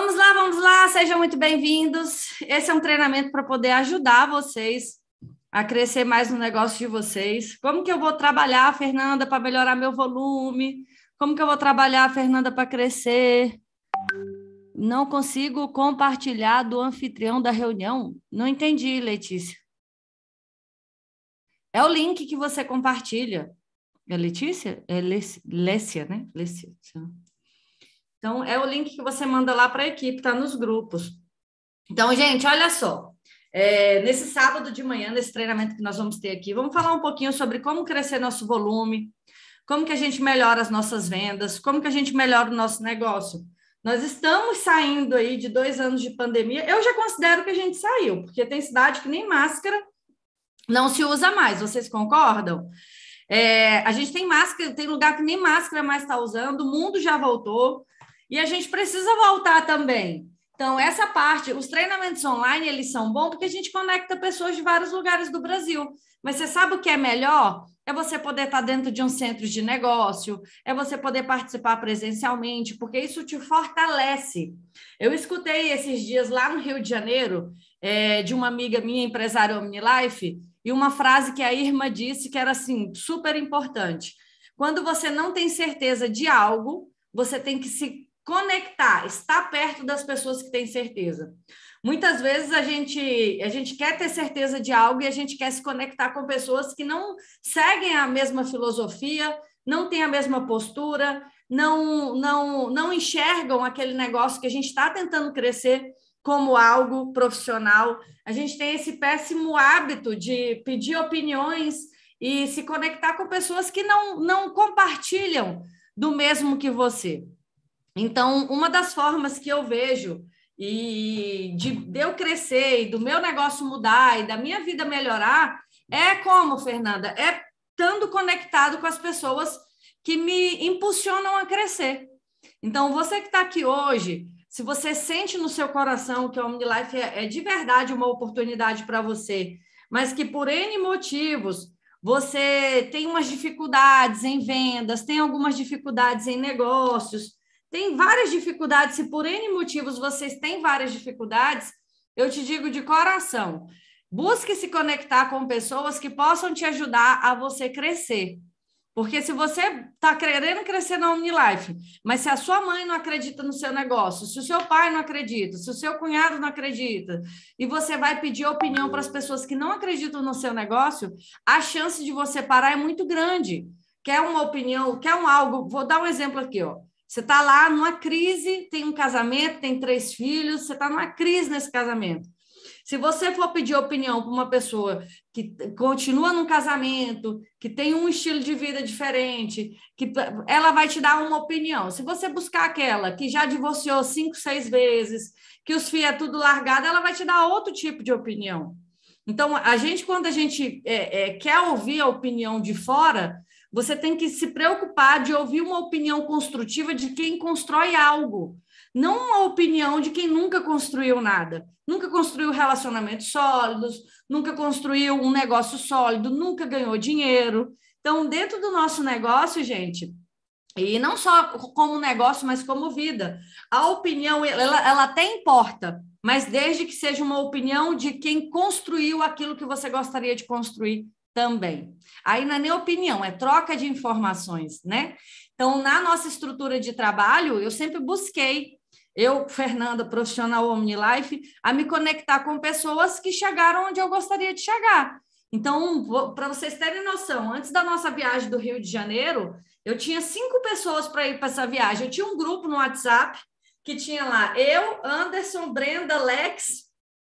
Vamos lá, vamos lá, sejam muito bem-vindos. Esse é um treinamento para poder ajudar vocês a crescer mais no negócio de vocês. Como que eu vou trabalhar, Fernanda, para melhorar meu volume? Como que eu vou trabalhar, Fernanda, para crescer? Não consigo compartilhar do anfitrião da reunião. Não entendi, Letícia. É o link que você compartilha. É Letícia? É Lécia, né? Lécia. Então, é o link que você manda lá para a equipe, tá nos grupos. Então, gente, olha só. É, nesse sábado de manhã, nesse treinamento que nós vamos ter aqui, vamos falar um pouquinho sobre como crescer nosso volume, como que a gente melhora as nossas vendas, como que a gente melhora o nosso negócio. Nós estamos saindo aí de dois anos de pandemia. Eu já considero que a gente saiu, porque tem cidade que nem máscara não se usa mais. Vocês concordam? É, a gente tem máscara, tem lugar que nem máscara mais está usando, o mundo já voltou. E a gente precisa voltar também. Então, essa parte, os treinamentos online, eles são bons porque a gente conecta pessoas de vários lugares do Brasil. Mas você sabe o que é melhor? É você poder estar dentro de um centro de negócio, é você poder participar presencialmente, porque isso te fortalece. Eu escutei esses dias lá no Rio de Janeiro, é, de uma amiga minha, empresária OmniLife, e uma frase que a Irma disse que era assim, super importante. Quando você não tem certeza de algo, você tem que se conectar, estar perto das pessoas que têm certeza. Muitas vezes a gente, a gente quer ter certeza de algo e a gente quer se conectar com pessoas que não seguem a mesma filosofia, não têm a mesma postura, não, não, não enxergam aquele negócio que a gente está tentando crescer como algo profissional. A gente tem esse péssimo hábito de pedir opiniões e se conectar com pessoas que não, não compartilham do mesmo que você. Então, uma das formas que eu vejo e de, de eu crescer e do meu negócio mudar e da minha vida melhorar é como, Fernanda? É estando conectado com as pessoas que me impulsionam a crescer. Então, você que está aqui hoje, se você sente no seu coração que o OmniLife é, é de verdade uma oportunidade para você, mas que por N motivos você tem umas dificuldades em vendas, tem algumas dificuldades em negócios, tem várias dificuldades, se por N motivos vocês têm várias dificuldades, eu te digo de coração, busque se conectar com pessoas que possam te ajudar a você crescer. Porque se você está querendo crescer na OmniLife, mas se a sua mãe não acredita no seu negócio, se o seu pai não acredita, se o seu cunhado não acredita, e você vai pedir opinião para as pessoas que não acreditam no seu negócio, a chance de você parar é muito grande. Quer uma opinião, quer um algo, vou dar um exemplo aqui, ó. Você está lá numa crise, tem um casamento, tem três filhos, você está numa crise nesse casamento. Se você for pedir opinião para uma pessoa que continua num casamento, que tem um estilo de vida diferente, que ela vai te dar uma opinião. Se você buscar aquela que já divorciou cinco, seis vezes, que os filhos é tudo largado, ela vai te dar outro tipo de opinião. Então, a gente, quando a gente é, é, quer ouvir a opinião de fora, você tem que se preocupar de ouvir uma opinião construtiva de quem constrói algo, não uma opinião de quem nunca construiu nada, nunca construiu relacionamentos sólidos, nunca construiu um negócio sólido, nunca ganhou dinheiro. Então, dentro do nosso negócio, gente, e não só como negócio, mas como vida, a opinião ela, ela até importa, mas desde que seja uma opinião de quem construiu aquilo que você gostaria de construir também. Aí na minha opinião, é troca de informações, né? Então, na nossa estrutura de trabalho, eu sempre busquei, eu, Fernanda, profissional OmniLife, a me conectar com pessoas que chegaram onde eu gostaria de chegar. Então, para vocês terem noção, antes da nossa viagem do Rio de Janeiro, eu tinha cinco pessoas para ir para essa viagem. Eu tinha um grupo no WhatsApp que tinha lá eu, Anderson, Brenda, Lex,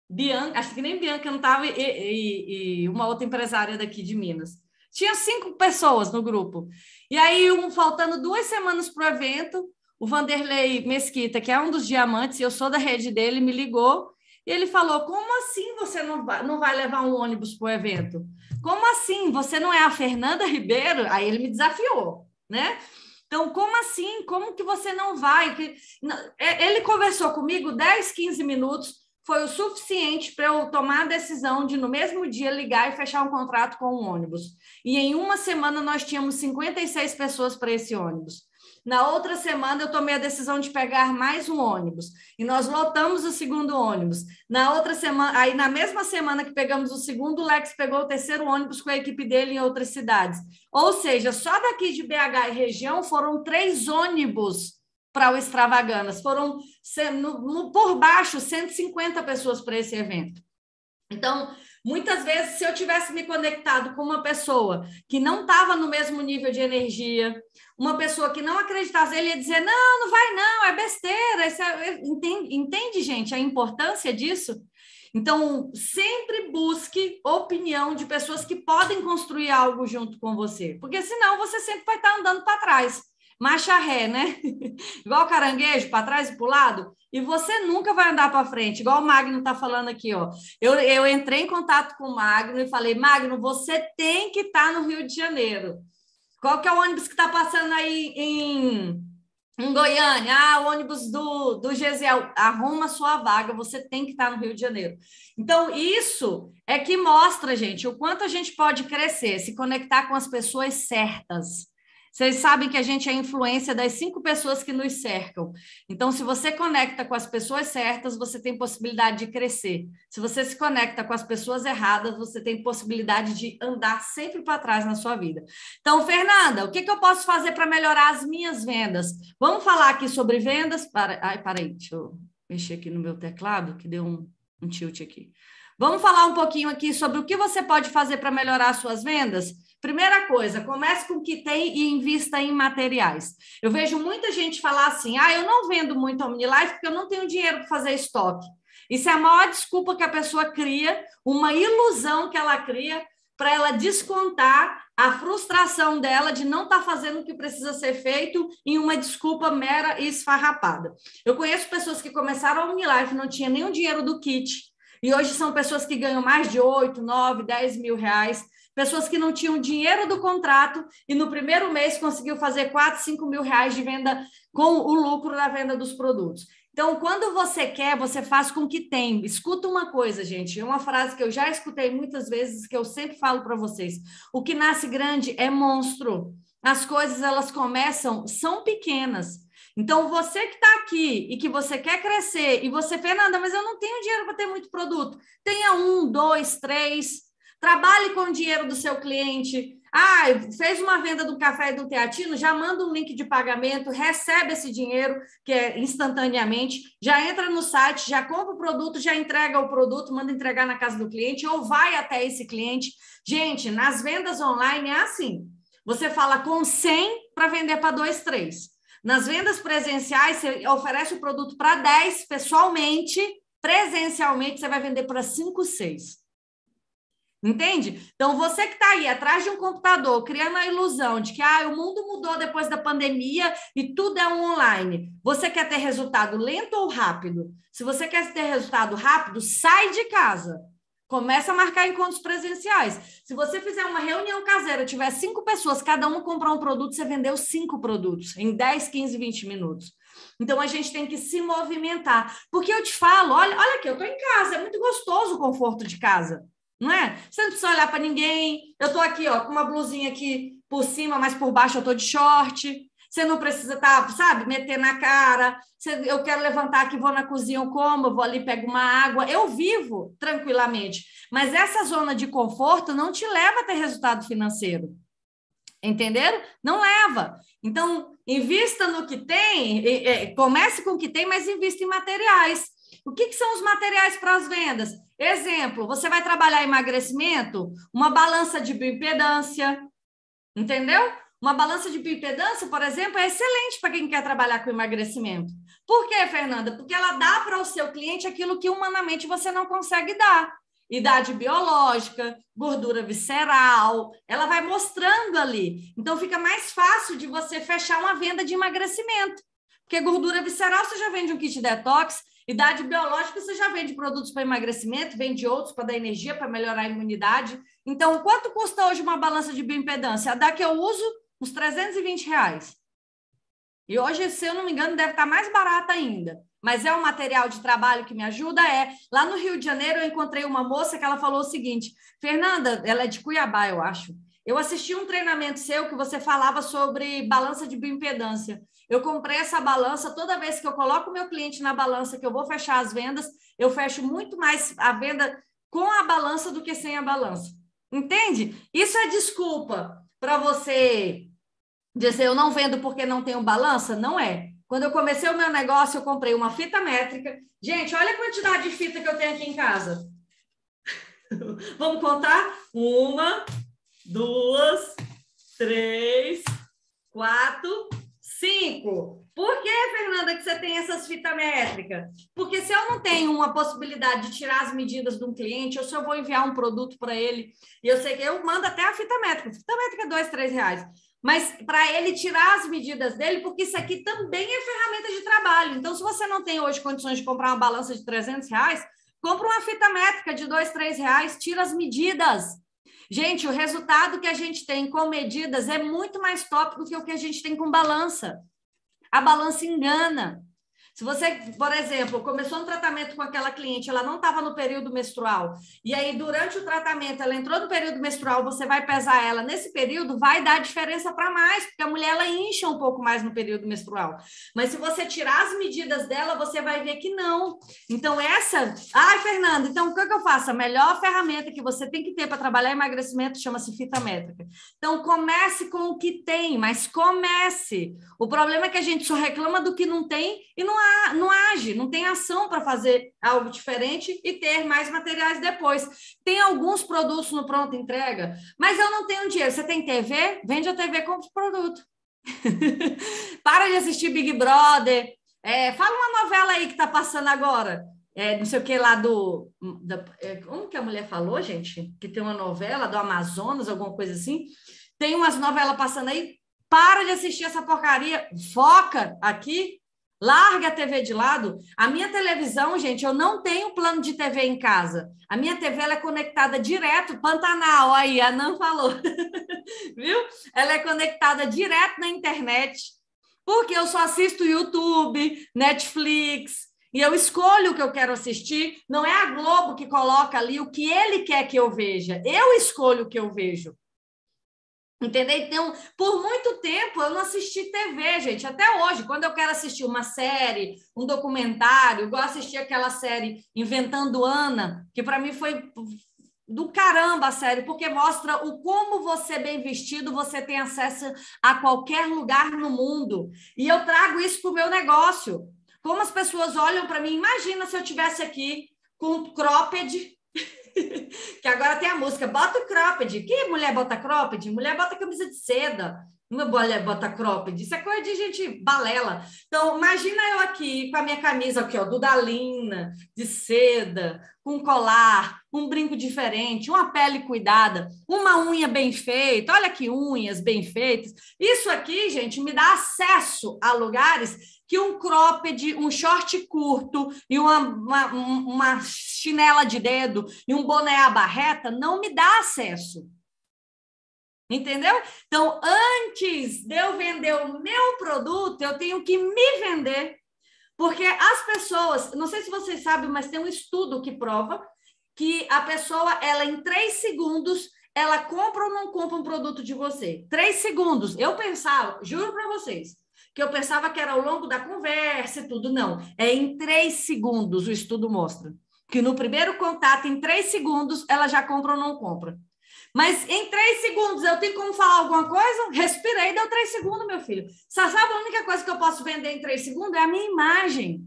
Bianca, acho que nem Bianca não estava, e, e, e, uma outra empresária daqui de Minas. Tinha cinco pessoas no grupo. E aí, um, faltando duas semanas para o evento, o Vanderlei Mesquita, que é um dos diamantes, eu sou da rede dele, me ligou e ele falou: Como assim você não vai, não vai levar um ônibus para o evento? Como assim? Você não é a Fernanda Ribeiro? Aí ele me desafiou, né? Então, como assim? Como que você não vai? É, ele conversou comigo 10, 15 minutos foi o suficiente para eu tomar a decisão de, no mesmo dia, ligar e fechar um contrato com um ônibus. E em uma semana nós tínhamos 56 pessoas para esse ônibus. Na outra semana, eu tomei a decisão de pegar mais um ônibus e nós lotamos o segundo ônibus. Na outra semana, aí na mesma semana que pegamos o segundo, o Lex pegou o terceiro ônibus com a equipe dele em outras cidades. Ou seja, só daqui de BH e região foram três ônibus para o Extravaganas. Foram, no, no, por baixo, 150 pessoas para esse evento. Então, muitas vezes, se eu tivesse me conectado com uma pessoa que não estava no mesmo nível de energia, uma pessoa que não acreditasse, ele ia dizer: não, não vai, não, é besteira. É, é... Entende, entende, gente, a importância disso? Então, sempre busque opinião de pessoas que podem construir algo junto com você, porque senão você sempre vai estar andando para trás marcha ré, né? igual caranguejo, para trás e para o lado, e você nunca vai andar para frente, igual o Magno está falando aqui, ó. Eu, eu entrei em contato com o Magno e falei, Magno, você tem que estar tá no Rio de Janeiro. Qual que é o ônibus que está passando aí em, em Goiânia? Ah, o ônibus do, do Gesiel. Arruma sua vaga, você tem que estar tá no Rio de Janeiro. Então, isso é que mostra, gente, o quanto a gente pode crescer, se conectar com as pessoas certas. Vocês sabem que a gente é influência das cinco pessoas que nos cercam. Então, se você conecta com as pessoas certas, você tem possibilidade de crescer. Se você se conecta com as pessoas erradas, você tem possibilidade de andar sempre para trás na sua vida. Então, Fernanda, o que, que eu posso fazer para melhorar as minhas vendas? Vamos falar aqui sobre vendas. Para... Ai, parei, deixa eu mexer aqui no meu teclado, que deu um, um tilt aqui. Vamos falar um pouquinho aqui sobre o que você pode fazer para melhorar as suas vendas? Primeira coisa, comece com o que tem e invista em materiais. Eu vejo muita gente falar assim: ah, eu não vendo muito OmniLife porque eu não tenho dinheiro para fazer estoque. Isso é a maior desculpa que a pessoa cria, uma ilusão que ela cria para ela descontar a frustração dela de não estar tá fazendo o que precisa ser feito em uma desculpa mera e esfarrapada. Eu conheço pessoas que começaram a OmniLife, não tinha nenhum dinheiro do kit, e hoje são pessoas que ganham mais de 8, 9, 10 mil reais pessoas que não tinham dinheiro do contrato e no primeiro mês conseguiu fazer 4, 5 mil reais de venda com o lucro da venda dos produtos. Então, quando você quer, você faz com que tem. Escuta uma coisa, gente, É uma frase que eu já escutei muitas vezes, que eu sempre falo para vocês: o que nasce grande é monstro. As coisas elas começam, são pequenas. Então, você que está aqui e que você quer crescer, e você, Fernanda, mas eu não tenho dinheiro para ter muito produto. Tenha um, dois, três, Trabalhe com o dinheiro do seu cliente. Ah, fez uma venda do café e do teatino, já manda um link de pagamento, recebe esse dinheiro, que é instantaneamente, já entra no site, já compra o produto, já entrega o produto, manda entregar na casa do cliente ou vai até esse cliente. Gente, nas vendas online é assim. Você fala com 100 para vender para 2, 3. Nas vendas presenciais, você oferece o produto para 10 pessoalmente, presencialmente você vai vender para 5, 6. Entende? Então, você que está aí atrás de um computador, criando a ilusão de que ah, o mundo mudou depois da pandemia e tudo é online. Você quer ter resultado lento ou rápido? Se você quer ter resultado rápido, sai de casa. Começa a marcar encontros presenciais. Se você fizer uma reunião caseira, tiver cinco pessoas, cada uma comprar um produto, você vendeu cinco produtos em 10, 15, 20 minutos. Então a gente tem que se movimentar. Porque eu te falo, olha, olha aqui, eu estou em casa, é muito gostoso o conforto de casa não é? Você não precisa olhar para ninguém. Eu estou aqui, ó, com uma blusinha aqui por cima, mas por baixo eu estou de short. Você não precisa estar, tá, sabe, meter na cara. Você, eu quero levantar aqui, vou na cozinha, eu como, eu vou ali, pego uma água. Eu vivo tranquilamente. Mas essa zona de conforto não te leva a ter resultado financeiro. Entenderam? Não leva. Então, invista no que tem, comece com o que tem, mas invista em materiais. O que, que são os materiais para as vendas? Exemplo, você vai trabalhar emagrecimento, uma balança de bioimpedância, entendeu? Uma balança de bioimpedância, por exemplo, é excelente para quem quer trabalhar com emagrecimento. Por quê, Fernanda? Porque ela dá para o seu cliente aquilo que humanamente você não consegue dar. Idade biológica, gordura visceral, ela vai mostrando ali. Então fica mais fácil de você fechar uma venda de emagrecimento. Porque gordura visceral você já vende um kit detox, Idade biológica, você já vende produtos para emagrecimento, vende outros para dar energia, para melhorar a imunidade. Então, quanto custa hoje uma balança de bioimpedância? A da que eu uso, uns 320 reais. E hoje, se eu não me engano, deve estar mais barata ainda. Mas é um material de trabalho que me ajuda? É. Lá no Rio de Janeiro, eu encontrei uma moça que ela falou o seguinte: Fernanda, ela é de Cuiabá, eu acho. Eu assisti um treinamento seu que você falava sobre balança de bioimpedância. Eu comprei essa balança, toda vez que eu coloco o meu cliente na balança, que eu vou fechar as vendas, eu fecho muito mais a venda com a balança do que sem a balança. Entende? Isso é desculpa para você dizer eu não vendo porque não tenho balança? Não é. Quando eu comecei o meu negócio, eu comprei uma fita métrica. Gente, olha a quantidade de fita que eu tenho aqui em casa. Vamos contar? Uma, duas, três, quatro, cinco. Por que, Fernanda, que você tem essas fitas métricas? Porque se eu não tenho uma possibilidade de tirar as medidas de um cliente, ou se eu vou enviar um produto para ele, e eu sei que eu mando até a fita métrica, fita métrica é dois, três reais. Mas para ele tirar as medidas dele, porque isso aqui também é ferramenta de trabalho. Então, se você não tem hoje condições de comprar uma balança de 300 reais, compra uma fita métrica de dois, três reais, tira as medidas Gente, o resultado que a gente tem com medidas é muito mais top do que o que a gente tem com balança. A balança engana. Se você, por exemplo, começou um tratamento com aquela cliente, ela não estava no período menstrual, e aí durante o tratamento ela entrou no período menstrual, você vai pesar ela nesse período, vai dar diferença para mais, porque a mulher ela incha um pouco mais no período menstrual. Mas se você tirar as medidas dela, você vai ver que não. Então essa, ai Fernanda, então o que, é que eu faço? A melhor ferramenta que você tem que ter para trabalhar emagrecimento chama-se fita métrica. Então comece com o que tem, mas comece. O problema é que a gente só reclama do que não tem e não não age, não tem ação para fazer algo diferente e ter mais materiais depois. Tem alguns produtos no pronto entrega, mas eu não tenho dinheiro. Você tem TV? Vende a TV, compra o produto. para de assistir Big Brother. É, fala uma novela aí que está passando agora. É, não sei o que lá do. Da, é, como que a mulher falou, gente? Que tem uma novela do Amazonas, alguma coisa assim. Tem umas novelas passando aí. Para de assistir essa porcaria, foca aqui Larga a TV de lado. A minha televisão, gente, eu não tenho plano de TV em casa. A minha TV ela é conectada direto, Pantanal, aí a Nan falou. Viu? Ela é conectada direto na internet. Porque eu só assisto YouTube, Netflix, e eu escolho o que eu quero assistir. Não é a Globo que coloca ali o que ele quer que eu veja. Eu escolho o que eu vejo. Entendeu? Então, por muito tempo eu não assisti TV, gente. Até hoje, quando eu quero assistir uma série, um documentário, igual assisti aquela série Inventando Ana, que para mim foi do caramba a série, porque mostra o como você é bem vestido, você tem acesso a qualquer lugar no mundo. E eu trago isso para o meu negócio. Como as pessoas olham para mim, imagina se eu tivesse aqui com cropped, que agora tem a música, bota cropped. Que mulher bota cropped? Mulher bota camisa de seda. Não é bota cropped. Isso é coisa de gente balela. Então, imagina eu aqui com a minha camisa aqui, ó, dudalina, de seda, com um colar, um brinco diferente, uma pele cuidada, uma unha bem feita. Olha que unhas bem feitas. Isso aqui, gente, me dá acesso a lugares que um cropped, um short curto e uma, uma, uma chinela de dedo e um boné à barreta não me dá acesso. Entendeu? Então, antes de eu vender o meu produto, eu tenho que me vender. Porque as pessoas, não sei se vocês sabem, mas tem um estudo que prova que a pessoa, ela em três segundos, ela compra ou não compra um produto de você. Três segundos. Eu pensava, juro para vocês, que eu pensava que era ao longo da conversa e tudo. Não, é em três segundos o estudo mostra que no primeiro contato, em três segundos, ela já compra ou não compra. Mas em três segundos eu tenho como falar alguma coisa? Respirei, deu três segundos, meu filho. Sabe a única coisa que eu posso vender em três segundos? É a minha imagem.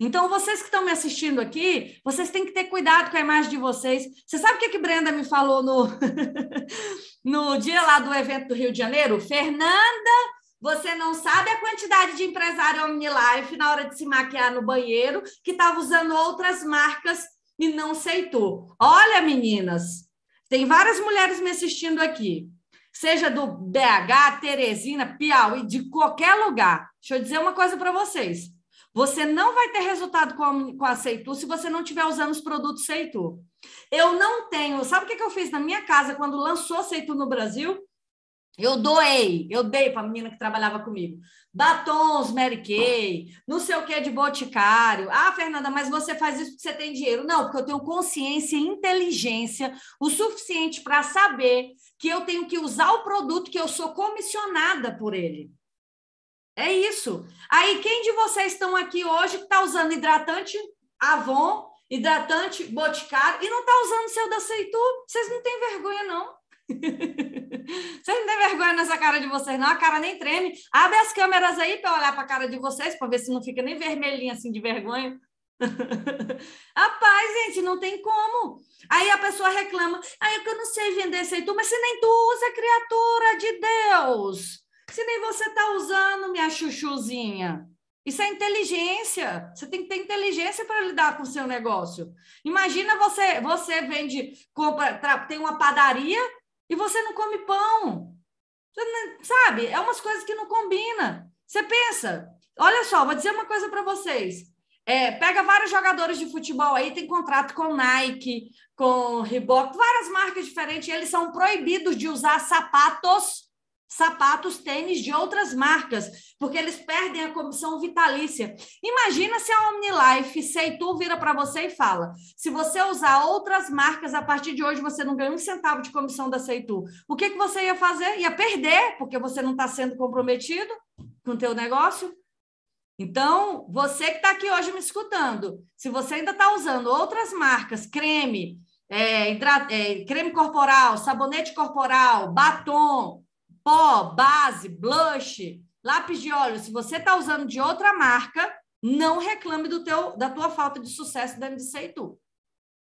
Então, vocês que estão me assistindo aqui, vocês têm que ter cuidado com a imagem de vocês. Você sabe o que, que Brenda me falou no, no dia lá do evento do Rio de Janeiro? Fernanda, você não sabe a quantidade de empresário OmniLife na hora de se maquiar no banheiro que estava usando outras marcas e não aceitou. Olha, meninas, tem várias mulheres me assistindo aqui, seja do BH, Teresina, Piauí, de qualquer lugar. Deixa eu dizer uma coisa para vocês. Você não vai ter resultado com a, com a Seitu se você não estiver usando os produtos Seitu. Eu não tenho. Sabe o que, eu fiz na minha casa quando lançou Seitu no Brasil? Eu doei, eu dei para a menina que trabalhava comigo. Batons, Mary Kay, não sei o que de boticário. Ah, Fernanda, mas você faz isso porque você tem dinheiro. Não, porque eu tenho consciência e inteligência o suficiente para saber que eu tenho que usar o produto que eu sou comissionada por ele. É isso. Aí, quem de vocês estão aqui hoje que está usando hidratante Avon, hidratante Boticário e não está usando seu da Seitu? Vocês não têm vergonha, não? Vocês não têm vergonha nessa cara de vocês, não. A cara nem treme. Abre as câmeras aí para olhar para a cara de vocês, para ver se não fica nem vermelhinha assim de vergonha. Rapaz, gente, não tem como. Aí a pessoa reclama. Aí ah, é eu não sei vender esse tu, mas se nem tu usa, criatura de Deus. Se nem você tá usando, minha chuchuzinha. Isso é inteligência. Você tem que ter inteligência para lidar com o seu negócio. Imagina você, você vende, compra, tem uma padaria e você não come pão. Não, sabe? É umas coisas que não combina. Você pensa, olha só, vou dizer uma coisa para vocês. É, pega vários jogadores de futebol aí, tem contrato com Nike, com Reebok, várias marcas diferentes, eles são proibidos de usar sapatos sapatos, tênis de outras marcas, porque eles perdem a comissão vitalícia. Imagina se a OmniLife Seitu vira para você e fala: se você usar outras marcas, a partir de hoje você não ganha um centavo de comissão da Seitu. O que, que você ia fazer? Ia perder, porque você não está sendo comprometido com o teu negócio. Então, você que está aqui hoje me escutando, se você ainda está usando outras marcas, creme, é, hidrat... é, creme corporal, sabonete corporal, batom, pó, base, blush, lápis de óleo, se você está usando de outra marca, não reclame do teu, da tua falta de sucesso da de Seitu.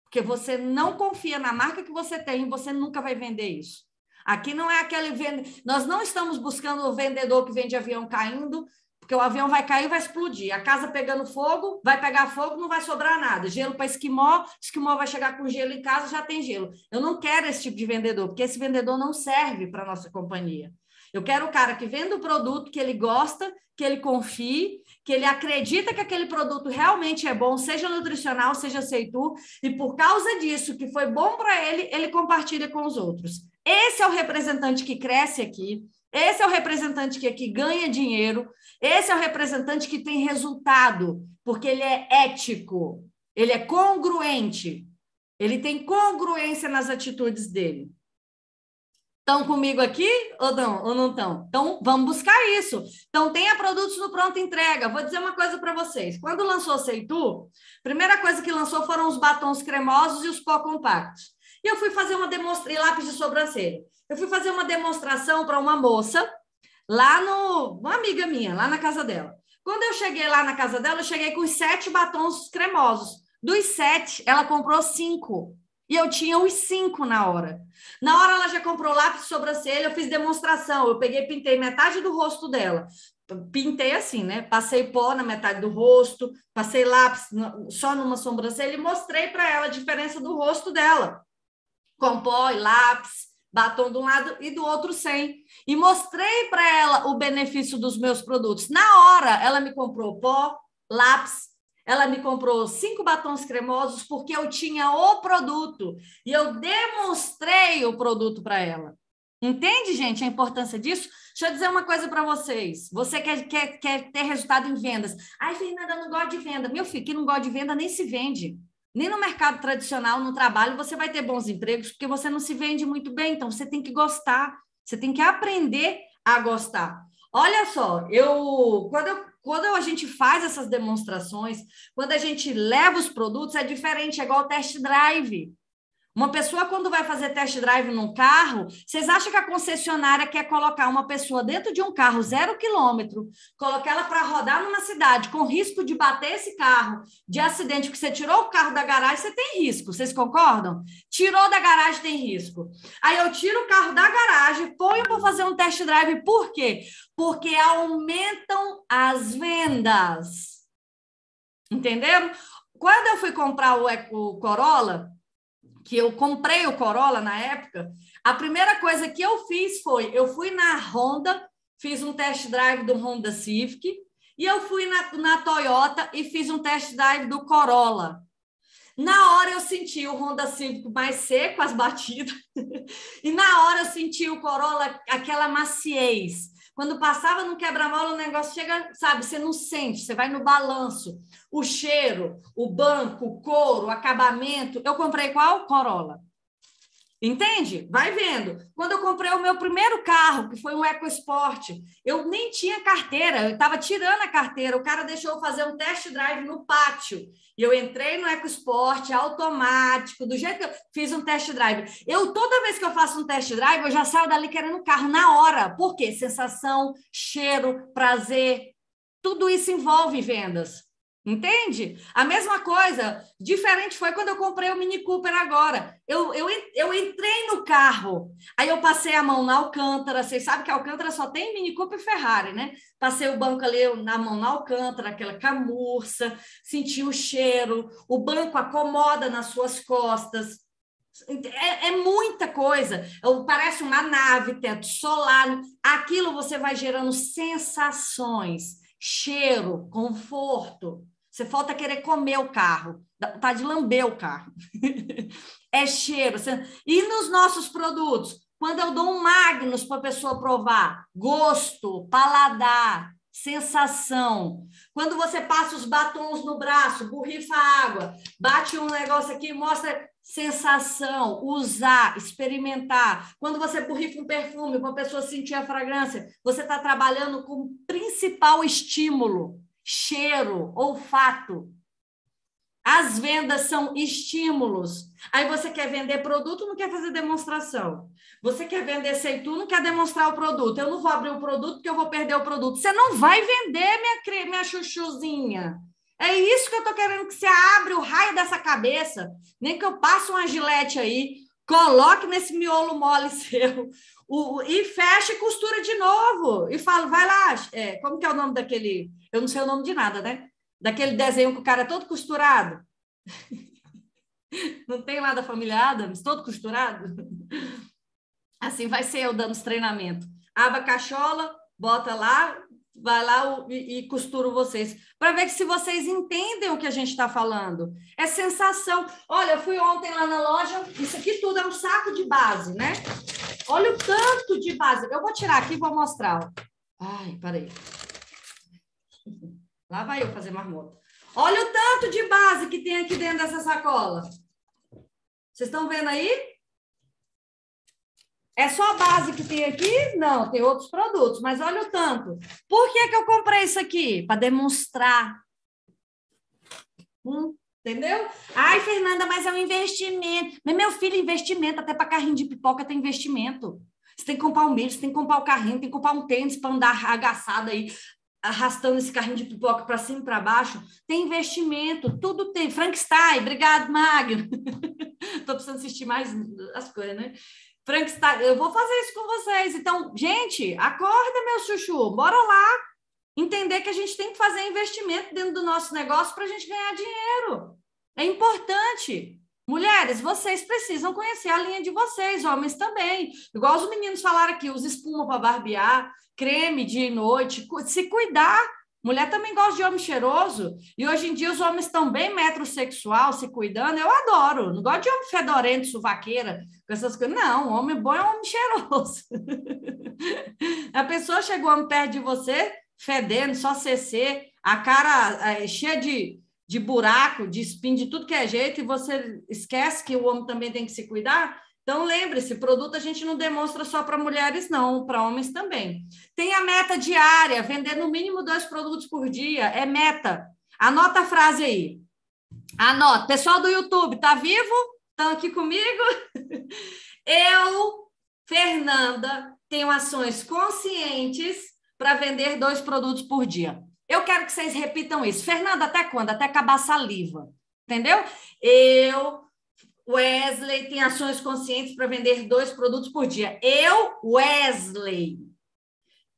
Porque você não confia na marca que você tem e você nunca vai vender isso. Aqui não é aquele vende... Nós não estamos buscando o vendedor que vende avião caindo, porque o avião vai cair e vai explodir. A casa pegando fogo, vai pegar fogo, não vai sobrar nada. Gelo para esquimó, esquimó vai chegar com gelo em casa, já tem gelo. Eu não quero esse tipo de vendedor, porque esse vendedor não serve para nossa companhia. Eu quero o cara que vende o produto que ele gosta, que ele confie, que ele acredita que aquele produto realmente é bom, seja nutricional, seja seitu, e por causa disso que foi bom para ele, ele compartilha com os outros. Esse é o representante que cresce aqui, esse é o representante que aqui ganha dinheiro, esse é o representante que tem resultado, porque ele é ético, ele é congruente, ele tem congruência nas atitudes dele. Estão comigo aqui ou não? Ou não estão? Então, vamos buscar isso. Então, tenha produtos no pronto entrega. Vou dizer uma coisa para vocês. Quando lançou Seitu, a primeira coisa que lançou foram os batons cremosos e os pó compactos. E eu fui fazer uma demonstração, lápis de sobrancelha. Eu fui fazer uma demonstração para uma moça, lá no. Uma amiga minha, lá na casa dela. Quando eu cheguei lá na casa dela, eu cheguei com os sete batons cremosos. Dos sete, ela comprou cinco. E eu tinha os cinco na hora. Na hora, ela já comprou lápis de sobrancelha, eu fiz demonstração. Eu peguei, pintei metade do rosto dela. Pintei assim, né? Passei pó na metade do rosto, passei lápis só numa sobrancelha e mostrei para ela a diferença do rosto dela. Com pó e lápis batom de um lado e do outro sem. E mostrei para ela o benefício dos meus produtos. Na hora, ela me comprou pó, lápis, ela me comprou cinco batons cremosos porque eu tinha o produto e eu demonstrei o produto para ela. Entende, gente, a importância disso? Deixa eu dizer uma coisa para vocês. Você quer, quer, quer ter resultado em vendas. Ai, Fernanda, eu não gosto de venda. Meu filho, que não gosta de venda nem se vende. Nem no mercado tradicional, no trabalho, você vai ter bons empregos, porque você não se vende muito bem. Então, você tem que gostar, você tem que aprender a gostar. Olha só, eu quando, eu, quando a gente faz essas demonstrações, quando a gente leva os produtos, é diferente, é igual o test drive. Uma pessoa, quando vai fazer test drive num carro, vocês acham que a concessionária quer colocar uma pessoa dentro de um carro zero quilômetro, colocar ela para rodar numa cidade com risco de bater esse carro, de acidente, porque você tirou o carro da garagem, você tem risco, vocês concordam? Tirou da garagem, tem risco. Aí eu tiro o carro da garagem, ponho para fazer um test drive, por quê? Porque aumentam as vendas. Entenderam? Quando eu fui comprar o, o Corolla, que eu comprei o Corolla na época, a primeira coisa que eu fiz foi, eu fui na Honda, fiz um test drive do Honda Civic, e eu fui na, na Toyota e fiz um test drive do Corolla. Na hora eu senti o Honda Civic mais seco, as batidas, e na hora eu senti o Corolla aquela maciez. Quando passava no quebra-mola, o negócio chega, sabe? Você não sente, você vai no balanço. O cheiro, o banco, o couro, o acabamento. Eu comprei qual? Corolla. Entende? Vai vendo. Quando eu comprei o meu primeiro carro, que foi um EcoSport, eu nem tinha carteira, eu estava tirando a carteira. O cara deixou eu fazer um test drive no pátio. E eu entrei no EcoSport automático, do jeito que eu fiz um test drive. Eu, toda vez que eu faço um test drive, eu já saio dali querendo o carro na hora. Por quê? Sensação, cheiro, prazer. Tudo isso envolve vendas. Entende? A mesma coisa, diferente foi quando eu comprei o Mini Cooper agora. Eu, eu, eu entrei no carro, aí eu passei a mão na Alcântara. Vocês sabem que a Alcântara só tem Mini Cooper e Ferrari, né? Passei o banco ali na mão na Alcântara, aquela camurça, senti o cheiro, o banco acomoda nas suas costas. É, é, muita coisa. Parece uma nave, teto solar. Aquilo você vai gerando sensações, cheiro, conforto. Você falta querer comer o carro, Tá de lamber o carro. é cheiro. Você... E nos nossos produtos? Quando eu dou um Magnus para a pessoa provar, gosto, paladar, sensação. Quando você passa os batons no braço, borrifa água, bate um negócio aqui, mostra sensação, usar, experimentar. Quando você borrifa um perfume para a pessoa sentir a fragrância, você está trabalhando com o principal estímulo cheiro, olfato. As vendas são estímulos. Aí você quer vender produto, não quer fazer demonstração. Você quer vender tu não quer demonstrar o produto. Eu não vou abrir o produto porque eu vou perder o produto. Você não vai vender, minha, minha chuchuzinha. É isso que eu tô querendo que você abra o raio dessa cabeça. Nem que eu passe uma gilete aí, coloque nesse miolo mole seu o, e fecha e costura de novo. E fala, vai lá, é, como que é o nome daquele? Eu não sei o nome de nada, né? Daquele desenho que o cara todo costurado. Não tem lá da família Adams, todo costurado? Assim vai ser eu dando os treinamentos. Aba cachola, bota lá, vai lá e, e costuro vocês. Para ver se vocês entendem o que a gente está falando. É sensação. Olha, eu fui ontem lá na loja, isso aqui tudo é um saco de base, né? Olha o tanto de base. Eu vou tirar aqui e vou mostrar. Ai, peraí. Lá vai eu fazer marmota. Olha o tanto de base que tem aqui dentro dessa sacola. Vocês estão vendo aí? É só a base que tem aqui? Não, tem outros produtos, mas olha o tanto. Por que, que eu comprei isso aqui? Para demonstrar. Hum? Entendeu? Ai, Fernanda, mas é um investimento. Mas meu filho, investimento, até para carrinho de pipoca tem investimento. Você tem que comprar um milho, você tem que comprar o um carrinho, tem que comprar um tênis para andar agaçado aí, arrastando esse carrinho de pipoca para cima e para baixo. Tem investimento, tudo tem. Frankenstein, obrigado, Magno. Estou precisando assistir mais as coisas, né? Frankenstein, eu vou fazer isso com vocês. Então, gente, acorda, meu chuchu, bora lá entender que a gente tem que fazer investimento dentro do nosso negócio para a gente ganhar dinheiro. É importante. Mulheres, vocês precisam conhecer a linha de vocês, homens também. Igual os meninos falaram aqui, os espuma para barbear, creme dia e noite, se cuidar. Mulher também gosta de homem cheiroso. E hoje em dia os homens estão bem metrosexual, se cuidando. Eu adoro. Não gosto de homem fedorento, suvaqueira, com essas coisas. Não, homem bom é homem cheiroso. a pessoa chegou perto de você, fedendo, só CC, a cara é, cheia de, de buraco, de espinho, de tudo que é jeito, e você esquece que o homem também tem que se cuidar. Então, lembre-se, produto a gente não demonstra só para mulheres, não, para homens também. Tem a meta diária, vender no mínimo dois produtos por dia, é meta. Anota a frase aí. Anota. Pessoal do YouTube, tá vivo? Estão aqui comigo? Eu, Fernanda, tenho ações conscientes para vender dois produtos por dia. Eu quero que vocês repitam isso. Fernanda, até quando? Até acabar a saliva. Entendeu? Eu, Wesley, tem ações conscientes para vender dois produtos por dia. Eu, Wesley,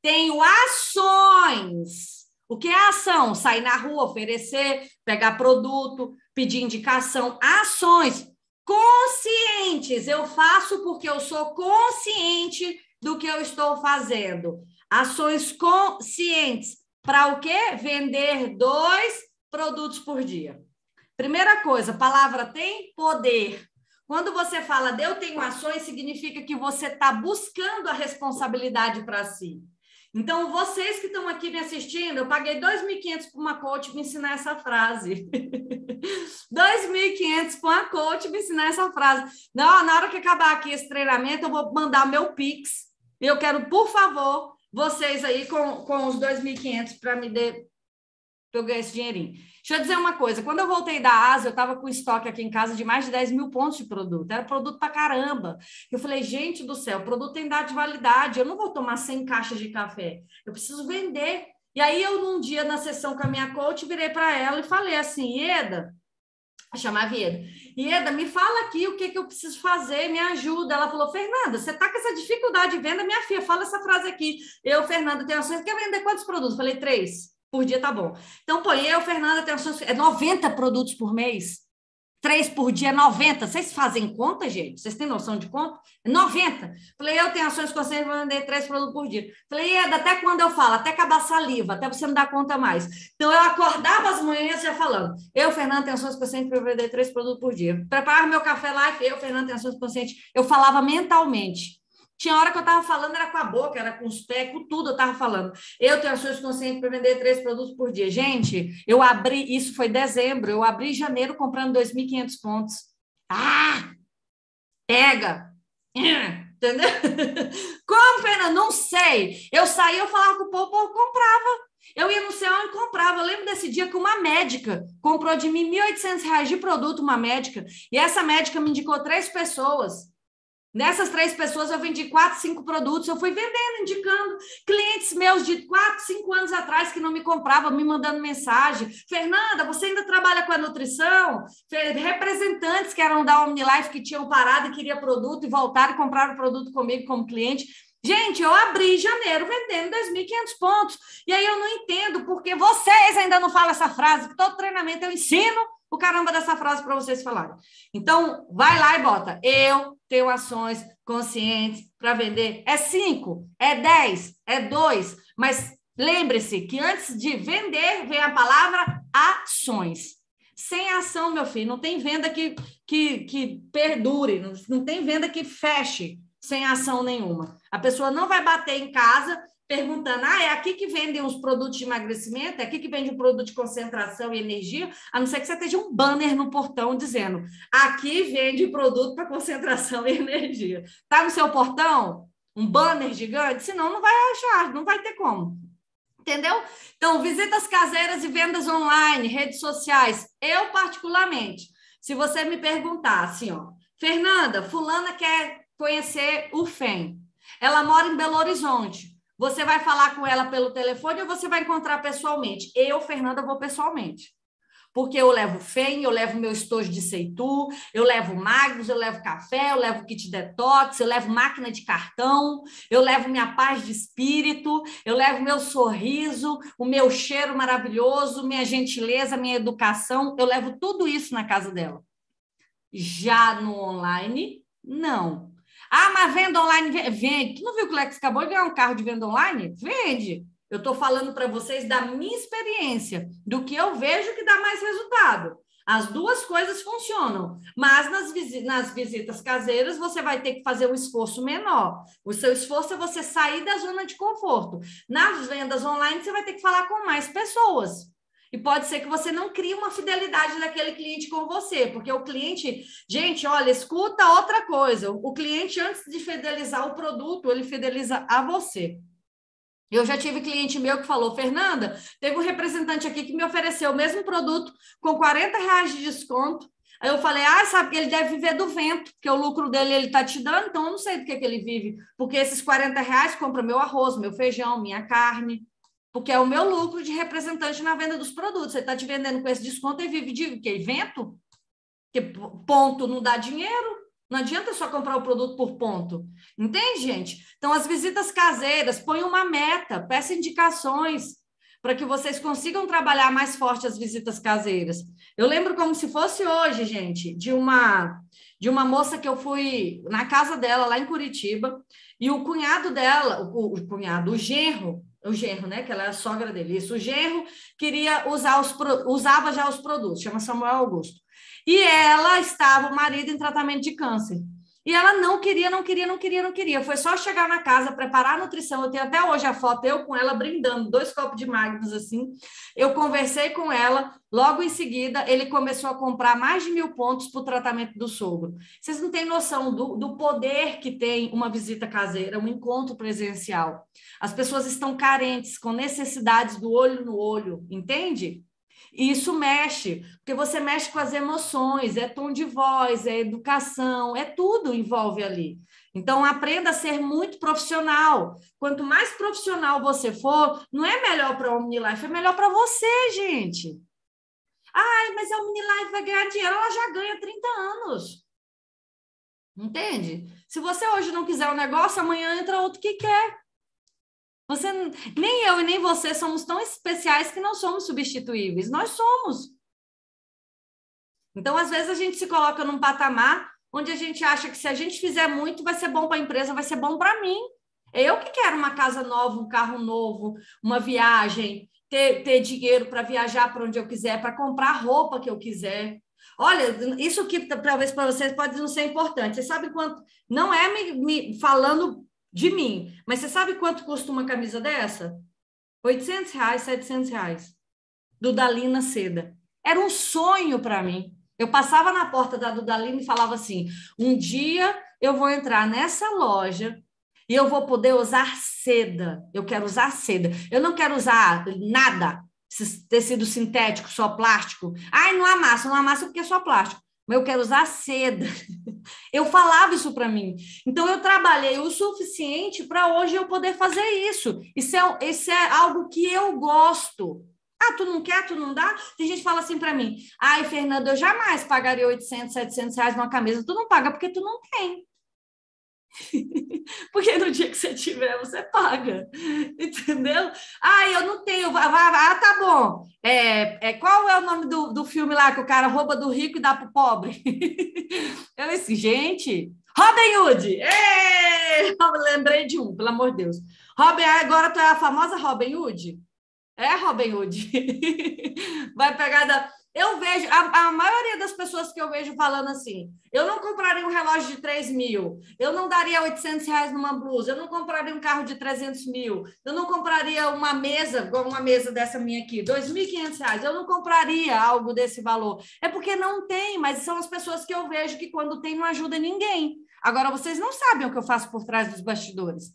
tenho ações. O que é ação? Sair na rua, oferecer, pegar produto, pedir indicação. Ações conscientes. Eu faço porque eu sou consciente do que eu estou fazendo. Ações conscientes para o quê? Vender dois produtos por dia. Primeira coisa, palavra tem poder. Quando você fala de eu tenho ações, significa que você está buscando a responsabilidade para si. Então, vocês que estão aqui me assistindo, eu paguei 2.500 para uma coach me ensinar essa frase. 2.500 para uma coach me ensinar essa frase. Não, na hora que acabar aqui esse treinamento, eu vou mandar meu Pix. Eu quero, por favor, vocês aí com, com os 2.500 para me de, eu ganhar esse dinheirinho. Deixa eu dizer uma coisa: quando eu voltei da Ásia, eu estava com estoque aqui em casa de mais de 10 mil pontos de produto. Era produto para caramba. Eu falei, gente do céu, produto tem data de validade. Eu não vou tomar 100 caixas de café. Eu preciso vender. E aí, eu, num dia, na sessão com a minha coach, virei para ela e falei assim: Ieda, chamava Ieda. Ieda, me fala aqui o que, que eu preciso fazer, me ajuda. Ela falou, Fernanda, você está com essa dificuldade de venda, minha filha, fala essa frase aqui. Eu, Fernanda, tenho ações, quer vender quantos produtos? Falei, três por dia tá bom. Então, pô, eu, Fernanda, tenho ações, é 90 produtos por mês três por dia, 90. Vocês fazem conta, gente? Vocês têm noção de conta? 90. Falei, eu tenho ações com vocês, vou vender três produtos por dia. Falei, Eda, até quando eu falo? Até acabar saliva, até você não dar conta mais. Então, eu acordava as manhãs já falando. Eu, Fernando, tenho ações conscientes para vender três produtos por dia. Preparar meu café live, eu, Fernando, tenho ações conscientes. Eu falava mentalmente. Tinha hora que eu estava falando, era com a boca, era com os pés, com tudo eu estava falando. Eu tenho ações conscientes para vender três produtos por dia. Gente, eu abri, isso foi dezembro, eu abri janeiro comprando 2.500 pontos. Ah! Pega! Entendeu? Como, Fernando? Não sei. Eu saí, eu falava com o povo, o povo comprava. Eu ia no céu e comprava. Eu lembro desse dia que uma médica comprou de mim 1.800 reais de produto, uma médica. E essa médica me indicou três pessoas. Nessas três pessoas, eu vendi quatro, cinco produtos. Eu fui vendendo, indicando clientes meus de quatro, cinco anos atrás que não me compravam, me mandando mensagem. Fernanda, você ainda trabalha com a nutrição? Representantes que eram da OmniLife que tinham parado e queria produto e voltaram e compraram o produto comigo como cliente. Gente, eu abri janeiro vendendo 2.500 pontos. E aí eu não entendo porque vocês ainda não falam essa frase, que todo treinamento eu ensino o caramba dessa frase para vocês falarem. Então, vai lá e bota. Eu tenho ações conscientes para vender. É cinco, é dez, é dois. Mas lembre-se que antes de vender vem a palavra ações. Sem ação, meu filho, não tem venda que, que, que perdure, não tem venda que feche sem ação nenhuma. A pessoa não vai bater em casa perguntando: ah, é aqui que vendem os produtos de emagrecimento, é aqui que vende o produto de concentração e energia, a não ser que você esteja um banner no portão dizendo: aqui vende produto para concentração e energia. Tá no seu portão? Um banner gigante? Senão não vai achar, não vai ter como. Entendeu? Então, visitas caseiras e vendas online, redes sociais. Eu, particularmente, se você me perguntar assim, ó, Fernanda, fulana quer conhecer o FEM. Ela mora em Belo Horizonte você vai falar com ela pelo telefone ou você vai encontrar pessoalmente? Eu, Fernanda, vou pessoalmente. Porque eu levo FEM, eu levo meu estojo de seitu, eu levo magros, eu levo café, eu levo kit detox, eu levo máquina de cartão, eu levo minha paz de espírito, eu levo meu sorriso, o meu cheiro maravilhoso, minha gentileza, minha educação, eu levo tudo isso na casa dela. Já no online, não. Ah, mas venda online vende. Tu não viu que o Lex acabou de ganhar um carro de venda online? Vende. Eu estou falando para vocês da minha experiência, do que eu vejo que dá mais resultado. As duas coisas funcionam, mas nas, visi nas visitas caseiras você vai ter que fazer um esforço menor. O seu esforço é você sair da zona de conforto. Nas vendas online você vai ter que falar com mais pessoas. E pode ser que você não crie uma fidelidade daquele cliente com você, porque o cliente, gente, olha, escuta outra coisa. O cliente, antes de fidelizar o produto, ele fideliza a você. Eu já tive cliente meu que falou, Fernanda, teve um representante aqui que me ofereceu o mesmo produto com 40 reais de desconto. Aí eu falei, ah, sabe, que ele deve viver do vento, porque o lucro dele ele está te dando, então eu não sei do que, que ele vive, porque esses 40 reais compra meu arroz, meu feijão, minha carne porque é o meu lucro de representante na venda dos produtos. Você está te vendendo com esse desconto e vive de que? Vento? Que ponto não dá dinheiro? Não adianta só comprar o produto por ponto. Entende, gente? Então, as visitas caseiras, põe uma meta, peça indicações para que vocês consigam trabalhar mais forte as visitas caseiras. Eu lembro como se fosse hoje, gente, de uma de uma moça que eu fui na casa dela lá em Curitiba e o cunhado dela, o, o cunhado, o genro, o genro, né? Que ela é a sogra dele. Isso, o genro queria usar os usava já os produtos, chama Samuel Augusto. E ela estava, o marido, em tratamento de câncer. E ela não queria, não queria, não queria, não queria. Foi só chegar na casa, preparar a nutrição. Eu tenho até hoje a foto, eu com ela brindando, dois copos de Magnus assim. Eu conversei com ela. Logo em seguida, ele começou a comprar mais de mil pontos para o tratamento do sogro. Vocês não têm noção do, do poder que tem uma visita caseira, um encontro presencial. As pessoas estão carentes, com necessidades do olho no olho, entende? E isso mexe, porque você mexe com as emoções, é tom de voz, é educação, é tudo envolve ali. Então, aprenda a ser muito profissional. Quanto mais profissional você for, não é melhor para a OmniLife, é melhor para você, gente. Ai, mas a OmniLife vai ganhar dinheiro, ela já ganha 30 anos. Entende? Se você hoje não quiser o um negócio, amanhã entra outro que quer. Você, nem eu e nem você somos tão especiais que não somos substituíveis. Nós somos. Então, às vezes, a gente se coloca num patamar onde a gente acha que se a gente fizer muito, vai ser bom para a empresa, vai ser bom para mim. Eu que quero uma casa nova, um carro novo, uma viagem, ter, ter dinheiro para viajar para onde eu quiser, para comprar a roupa que eu quiser. Olha, isso que talvez para vocês pode não ser importante. Você sabe quanto? Não é me, me falando de mim. Mas você sabe quanto custa uma camisa dessa? 800 reais, 700 reais. Do Dalina Seda. Era um sonho para mim. Eu passava na porta da Dudalina e falava assim: um dia eu vou entrar nessa loja e eu vou poder usar seda. Eu quero usar seda. Eu não quero usar nada, tecido sintético, só plástico. Ai, não amassa, não amassa porque é só plástico eu quero usar seda. Eu falava isso para mim. Então, eu trabalhei o suficiente para hoje eu poder fazer isso. Isso é, isso é algo que eu gosto. Ah, tu não quer, tu não dá? Tem gente que fala assim para mim, ai, Fernando, eu jamais pagaria 800, 700 reais numa camisa. Tu não paga porque tu não tem. Porque no dia que você tiver, você paga. Entendeu? Ah, eu não tenho. Ah, tá bom. É, é, qual é o nome do, do filme lá que o cara rouba do rico e dá pro pobre? Eu disse, gente, Robin Hood! Ei! lembrei de um, pelo amor de Deus. Robin, agora tu é a famosa Robin Hood? É Robin Hood. Vai pegar da. Eu vejo, a, a, maioria das pessoas que eu vejo falando assim, eu não compraria um relógio de 3 mil, eu não daria 800 reais numa blusa, eu não compraria um carro de 300 mil, eu não compraria uma mesa, igual uma mesa dessa minha aqui, 2.500 reais, eu não compraria algo desse valor. É porque não tem, mas são as pessoas que eu vejo que quando tem não ajuda ninguém. Agora, vocês não sabem o que eu faço por trás dos bastidores.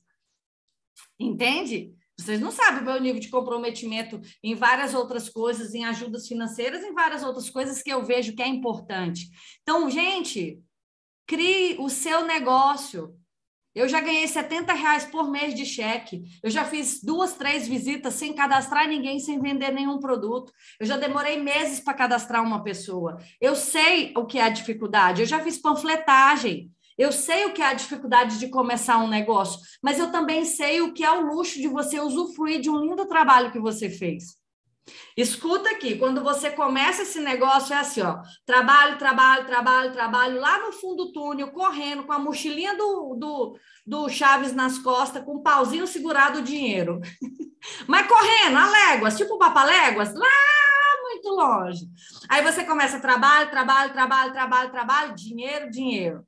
Entende? Vocês não sabem o meu nível de comprometimento em várias outras coisas, em ajudas financeiras, em várias outras coisas que eu vejo que é importante. Então, gente, crie o seu negócio. Eu já ganhei 70 reais por mês de cheque. Eu já fiz duas, três visitas sem cadastrar ninguém, sem vender nenhum produto. Eu já demorei meses para cadastrar uma pessoa. Eu sei o que é a dificuldade. Eu já fiz panfletagem. Eu sei o que é a dificuldade de começar um negócio, mas eu também sei o que é o luxo de você usufruir de um lindo trabalho que você fez. Escuta aqui, quando você começa esse negócio, é assim, ó, trabalho, trabalho, trabalho, trabalho, lá no fundo do túnel, correndo, com a mochilinha do, do, do Chaves nas costas, com o um pauzinho segurado o dinheiro. Mas correndo, a léguas, tipo o papaléguas, lá muito longe. Aí você começa trabalho, trabalho, trabalho, trabalho, trabalho, dinheiro, dinheiro.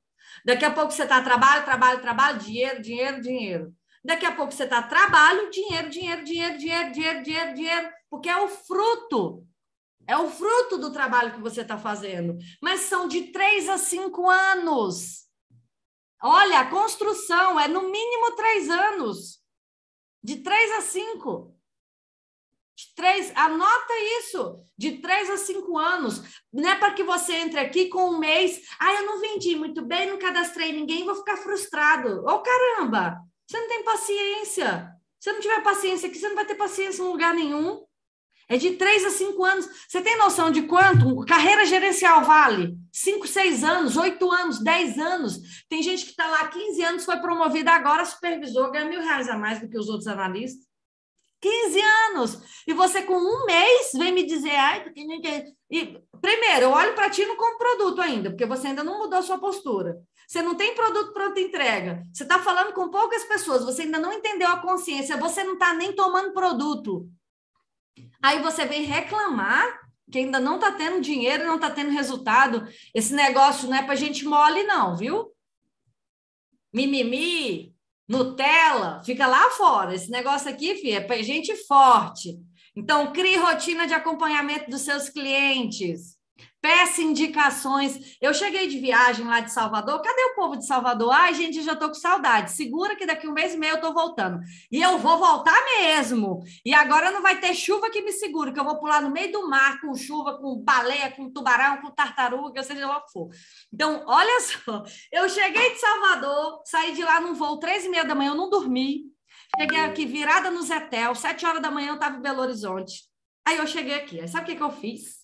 Daqui a pouco você está trabalho, trabalho, trabalho, dinheiro, dinheiro, dinheiro. Daqui a pouco você está trabalho, dinheiro, dinheiro, dinheiro, dinheiro, dinheiro, dinheiro, dinheiro, porque é o fruto. É o fruto do trabalho que você está fazendo. Mas são de três a cinco anos. Olha, a construção é no mínimo três anos. De três a cinco. De três, anota isso, de três a cinco anos. Não é para que você entre aqui com um mês, ah, eu não vendi muito bem, não cadastrei ninguém, vou ficar frustrado. Ô oh, caramba, você não tem paciência. Se não tiver paciência aqui, você não vai ter paciência em lugar nenhum. É de três a cinco anos. Você tem noção de quanto carreira gerencial vale? Cinco, seis anos, oito anos, dez anos. Tem gente que está lá há 15 anos, foi promovida agora, supervisor, ganha mil reais a mais do que os outros analistas. 15 anos. E você, com um mês, vem me dizer, ai, porque ninguém. E, primeiro, eu olho para ti não como produto ainda, porque você ainda não mudou sua postura. Você não tem produto pronto entrega. Você está falando com poucas pessoas, você ainda não entendeu a consciência, você não está nem tomando produto. Aí você vem reclamar que ainda não está tendo dinheiro, não está tendo resultado. Esse negócio não é para gente mole, não, viu? Mimimi, Nutella fica lá fora. Esse negócio aqui, filho, é para gente forte. Então, crie rotina de acompanhamento dos seus clientes peça indicações. Eu cheguei de viagem lá de Salvador. Cadê o povo de Salvador? Ai, gente, já tô com saudade. Segura que daqui um mês e meio eu tô voltando. E eu vou voltar mesmo. E agora não vai ter chuva que me segure, que eu vou pular no meio do mar com chuva, com baleia, com tubarão, com tartaruga, seja lá o que for. Então, olha só. Eu cheguei de Salvador, saí de lá num voo três e meia da manhã, eu não dormi. Cheguei aqui virada no Zetel, sete horas da manhã eu estava em Belo Horizonte. Aí eu cheguei aqui. Aí sabe o que, que eu fiz?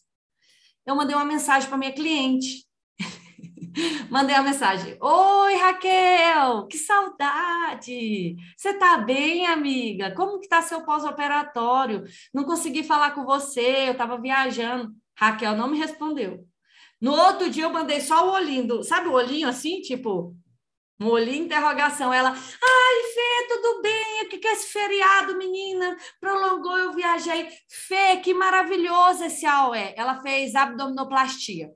eu mandei uma mensagem para minha cliente. mandei uma mensagem: Oi, Raquel, que saudade! Você tá bem, amiga? Como que tá seu pós-operatório? Não consegui falar com você, eu estava viajando. Raquel não me respondeu. No outro dia eu mandei só o olhinho, sabe o olhinho assim, tipo, Molhi interrogação. Ela, ai, Fê, tudo bem? O que é esse feriado, menina? Prolongou, eu viajei. Fê, que maravilhoso esse AOE. Ela fez abdominoplastia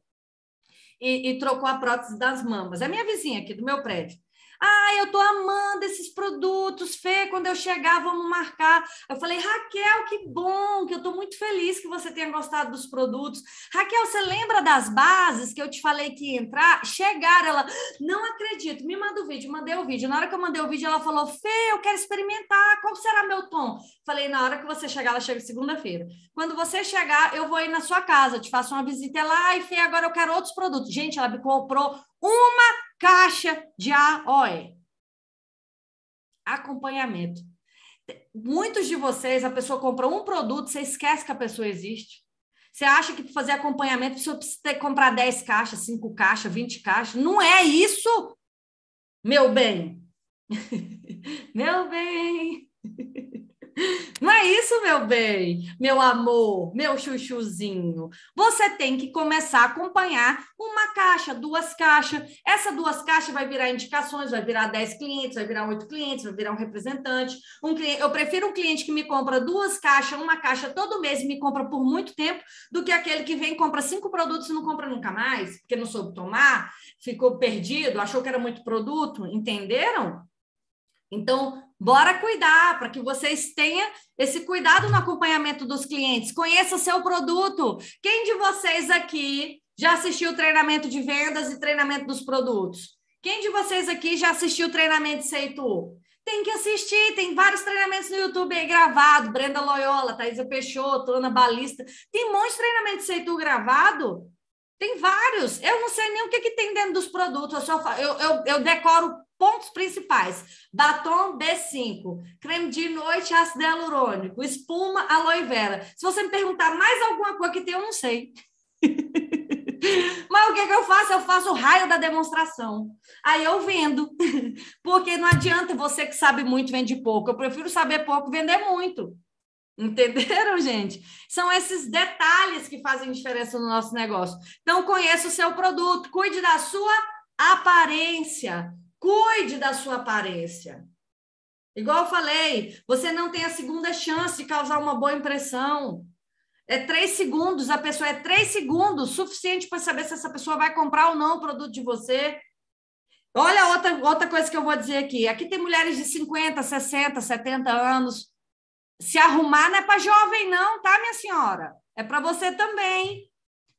e, e trocou a prótese das mamas. É minha vizinha aqui do meu prédio. Ah, eu tô amando esses produtos, Fê, quando eu chegar, vamos marcar. Eu falei, Raquel, que bom, que eu tô muito feliz que você tenha gostado dos produtos. Raquel, você lembra das bases que eu te falei que ia entrar? Chegaram, ela, não acredito, me manda o vídeo, mandei o vídeo. Na hora que eu mandei o vídeo, ela falou, Fê, eu quero experimentar, qual será meu tom? Falei, na hora que você chegar, ela chega segunda-feira. Quando você chegar, eu vou ir na sua casa, te faço uma visita lá e, Fê, agora eu quero outros produtos. Gente, ela me comprou uma Caixa de AOE. Acompanhamento. Muitos de vocês, a pessoa compra um produto, você esquece que a pessoa existe. Você acha que para fazer acompanhamento precisa ter que comprar 10 caixas, 5 caixas, 20 caixas. Não é isso, meu bem. meu bem. Não é isso, meu bem, meu amor, meu chuchuzinho. Você tem que começar a acompanhar uma caixa, duas caixas. Essa duas caixas vai virar indicações, vai virar dez clientes, vai virar oito clientes, vai virar um representante. Um cliente, eu prefiro um cliente que me compra duas caixas, uma caixa todo mês e me compra por muito tempo, do que aquele que vem e compra cinco produtos e não compra nunca mais, porque não soube tomar, ficou perdido, achou que era muito produto, entenderam? Então, bora cuidar para que vocês tenham esse cuidado no acompanhamento dos clientes. Conheça seu produto. Quem de vocês aqui já assistiu o treinamento de vendas e treinamento dos produtos? Quem de vocês aqui já assistiu o treinamento de Seitu? Tem que assistir, tem vários treinamentos no YouTube aí gravado, Brenda Loyola, Thaisa Peixoto, Ana Balista, tem um monte de treinamento de Seitu gravado, tem vários. Eu não sei nem o que, que tem dentro dos produtos. Eu, só, eu, eu, eu decoro Pontos principais: batom B5, creme de noite, ácido hialurônico, espuma, aloe vera. Se você me perguntar mais alguma coisa que tem, eu não sei. Mas o que, que eu faço? Eu faço o raio da demonstração. Aí eu vendo. Porque não adianta você que sabe muito vender pouco. Eu prefiro saber pouco vender muito. Entenderam, gente? São esses detalhes que fazem diferença no nosso negócio. Então, conheça o seu produto, cuide da sua aparência. Cuide da sua aparência. Igual eu falei, você não tem a segunda chance de causar uma boa impressão. É três segundos, a pessoa é três segundos suficiente para saber se essa pessoa vai comprar ou não o produto de você. Olha outra, outra coisa que eu vou dizer aqui. Aqui tem mulheres de 50, 60, 70 anos. Se arrumar não é para jovem, não, tá, minha senhora? É para você também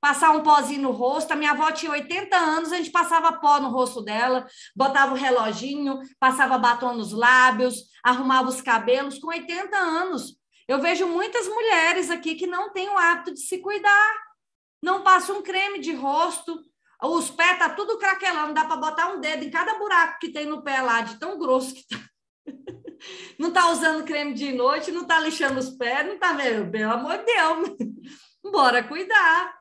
passar um pozinho no rosto. A minha avó tinha 80 anos, a gente passava pó no rosto dela, botava o reloginho, passava batom nos lábios, arrumava os cabelos com 80 anos. Eu vejo muitas mulheres aqui que não têm o hábito de se cuidar, não passam um creme de rosto, os pés tá tudo craquelando, dá para botar um dedo em cada buraco que tem no pé lá, de tão grosso que tá. Não está usando creme de noite, não está lixando os pés, não está vendo? Pelo amor de Deus, bora cuidar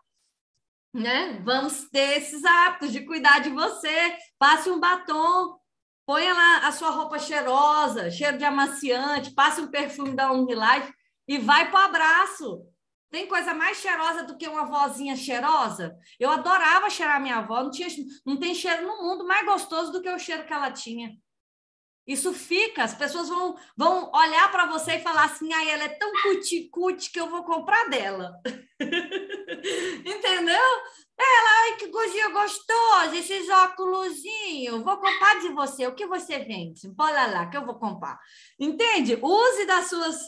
né? Vamos ter esses hábitos de cuidar de você. Passe um batom, ponha lá a sua roupa cheirosa, cheiro de amaciante, passe um perfume da Unilife e vai para o abraço. Tem coisa mais cheirosa do que uma vozinha cheirosa? Eu adorava cheirar minha avó, não, tinha, não tem cheiro no mundo mais gostoso do que o cheiro que ela tinha. Isso fica, as pessoas vão, vão olhar para você e falar assim: ai, ela é tão cuticute que eu vou comprar dela. Entendeu? Ela, ai, que cozinha gostosa, esses óculos, vou comprar de você. O que você vende? Bora lá, que eu vou comprar. Entende? Use das suas,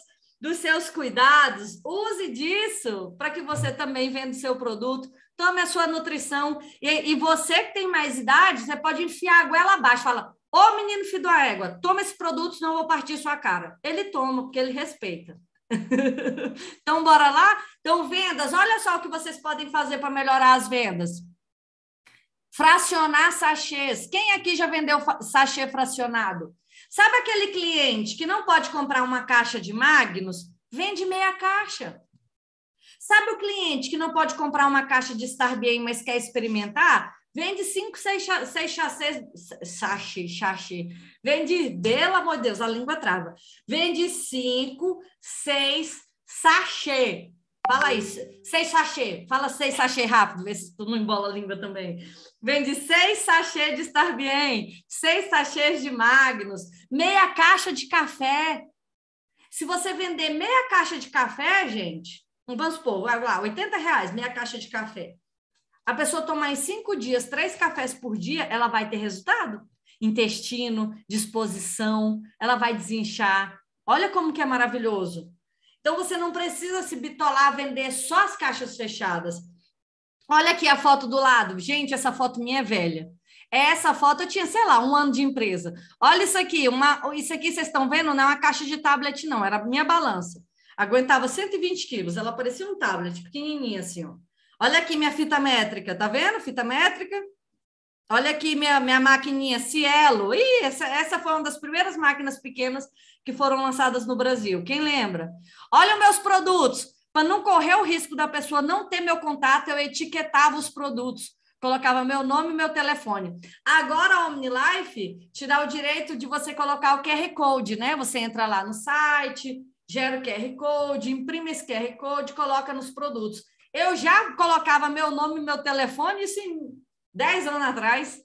dos seus cuidados, use disso para que você também venda o seu produto, tome a sua nutrição. E, e você que tem mais idade, você pode enfiar a goela abaixo, fala Ô menino filho da égua, toma esse produto, senão eu vou partir sua cara. Ele toma, porque ele respeita. então, bora lá? Então, vendas, olha só o que vocês podem fazer para melhorar as vendas. Fracionar sachês. Quem aqui já vendeu sachê fracionado? Sabe aquele cliente que não pode comprar uma caixa de Magnus? Vende meia caixa. Sabe o cliente que não pode comprar uma caixa de Starbien, mas quer experimentar? Vende cinco, seis, seis chassés, sachê chache. Vende, pelo amor de Deus, a língua trava. Vende cinco, seis, sachê. Fala isso. Seis sachê. Fala seis sachê rápido, vê se tu não embola a língua também. Vende seis sachês de estar bem, seis sachês de Magnus, meia caixa de café. Se você vender meia caixa de café, gente, vamos supor, vai lá, 80 reais, meia caixa de café. A pessoa tomar em cinco dias três cafés por dia, ela vai ter resultado? Intestino, disposição, ela vai desinchar. Olha como que é maravilhoso. Então você não precisa se bitolar, a vender só as caixas fechadas. Olha aqui a foto do lado. Gente, essa foto minha é velha. Essa foto eu tinha, sei lá, um ano de empresa. Olha isso aqui, uma, isso aqui vocês estão vendo, não é uma caixa de tablet, não, era minha balança. Aguentava 120 quilos, ela parecia um tablet, pequenininha assim, ó. Olha aqui minha fita métrica, tá vendo? Fita métrica. Olha aqui minha, minha maquininha Cielo. Ih, essa, essa foi uma das primeiras máquinas pequenas que foram lançadas no Brasil. Quem lembra? Olha os meus produtos. Para não correr o risco da pessoa não ter meu contato, eu etiquetava os produtos. Colocava meu nome e meu telefone. Agora a OmniLife te dá o direito de você colocar o QR Code, né? Você entra lá no site, gera o QR Code, imprime esse QR Code, coloca nos produtos. Eu já colocava meu nome e meu telefone, isso em 10 anos atrás.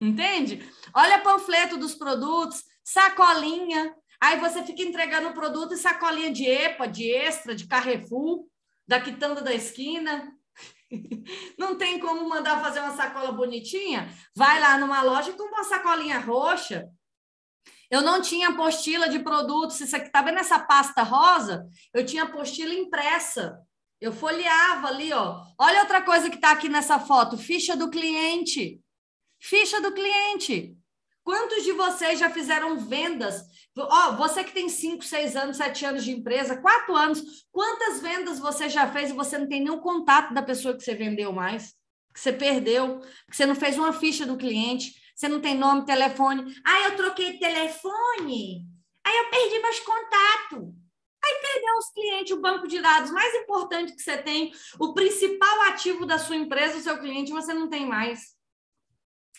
Entende? Olha panfleto dos produtos, sacolinha. Aí você fica entregando o produto e sacolinha de EPA, de Extra, de Carrefour, da quitanda da esquina. Não tem como mandar fazer uma sacola bonitinha? Vai lá numa loja com uma sacolinha roxa. Eu não tinha apostila de produtos. Isso aqui, tá vendo essa pasta rosa? Eu tinha apostila impressa eu folheava ali, ó. Olha outra coisa que está aqui nessa foto: ficha do cliente. Ficha do cliente. Quantos de vocês já fizeram vendas? Ó, oh, você que tem 5, 6 anos, 7 anos de empresa, 4 anos, quantas vendas você já fez e você não tem nenhum contato da pessoa que você vendeu mais? Que você perdeu, que você não fez uma ficha do cliente, você não tem nome, telefone. Ah, eu troquei telefone, aí ah, eu perdi meus contatos vai perdeu os clientes, o banco de dados mais importante que você tem, o principal ativo da sua empresa, o seu cliente, você não tem mais.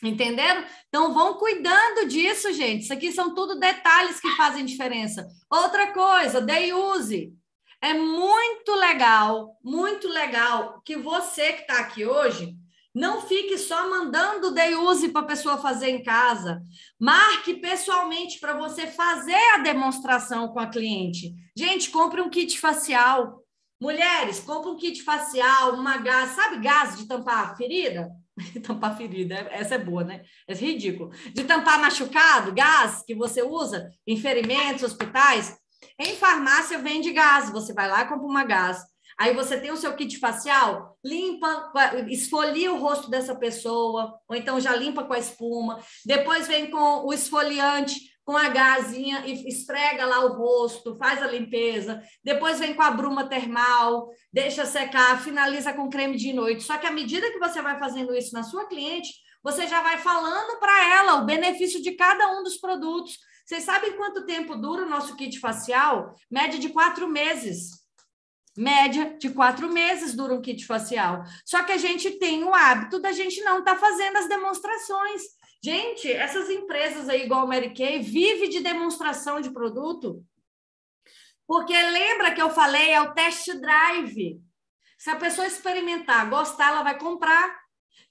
Entenderam? Então vão cuidando disso, gente. Isso aqui são tudo detalhes que fazem diferença. Outra coisa, day use. É muito legal, muito legal que você que está aqui hoje não fique só mandando day use para a pessoa fazer em casa. Marque pessoalmente para você fazer a demonstração com a cliente. Gente, compre um kit facial. Mulheres, compre um kit facial, uma gás, sabe gás de tampar a ferida? tampar ferida, é, essa é boa, né? É ridículo. De tampar machucado, gás que você usa em ferimentos, hospitais. Em farmácia vende gás, você vai lá e compra uma gás. Aí você tem o seu kit facial, limpa, esfolia o rosto dessa pessoa, ou então já limpa com a espuma, depois vem com o esfoliante, com a gazinha e esfrega lá o rosto, faz a limpeza, depois vem com a bruma termal, deixa secar, finaliza com creme de noite. Só que à medida que você vai fazendo isso na sua cliente, você já vai falando para ela o benefício de cada um dos produtos. Vocês sabem quanto tempo dura o nosso kit facial? Média de quatro meses média de quatro meses dura um kit facial. Só que a gente tem o hábito da gente não estar tá fazendo as demonstrações. Gente, essas empresas aí, igual o Mary Kay, vive de demonstração de produto. Porque lembra que eu falei, é o test drive. Se a pessoa experimentar, gostar, ela vai comprar.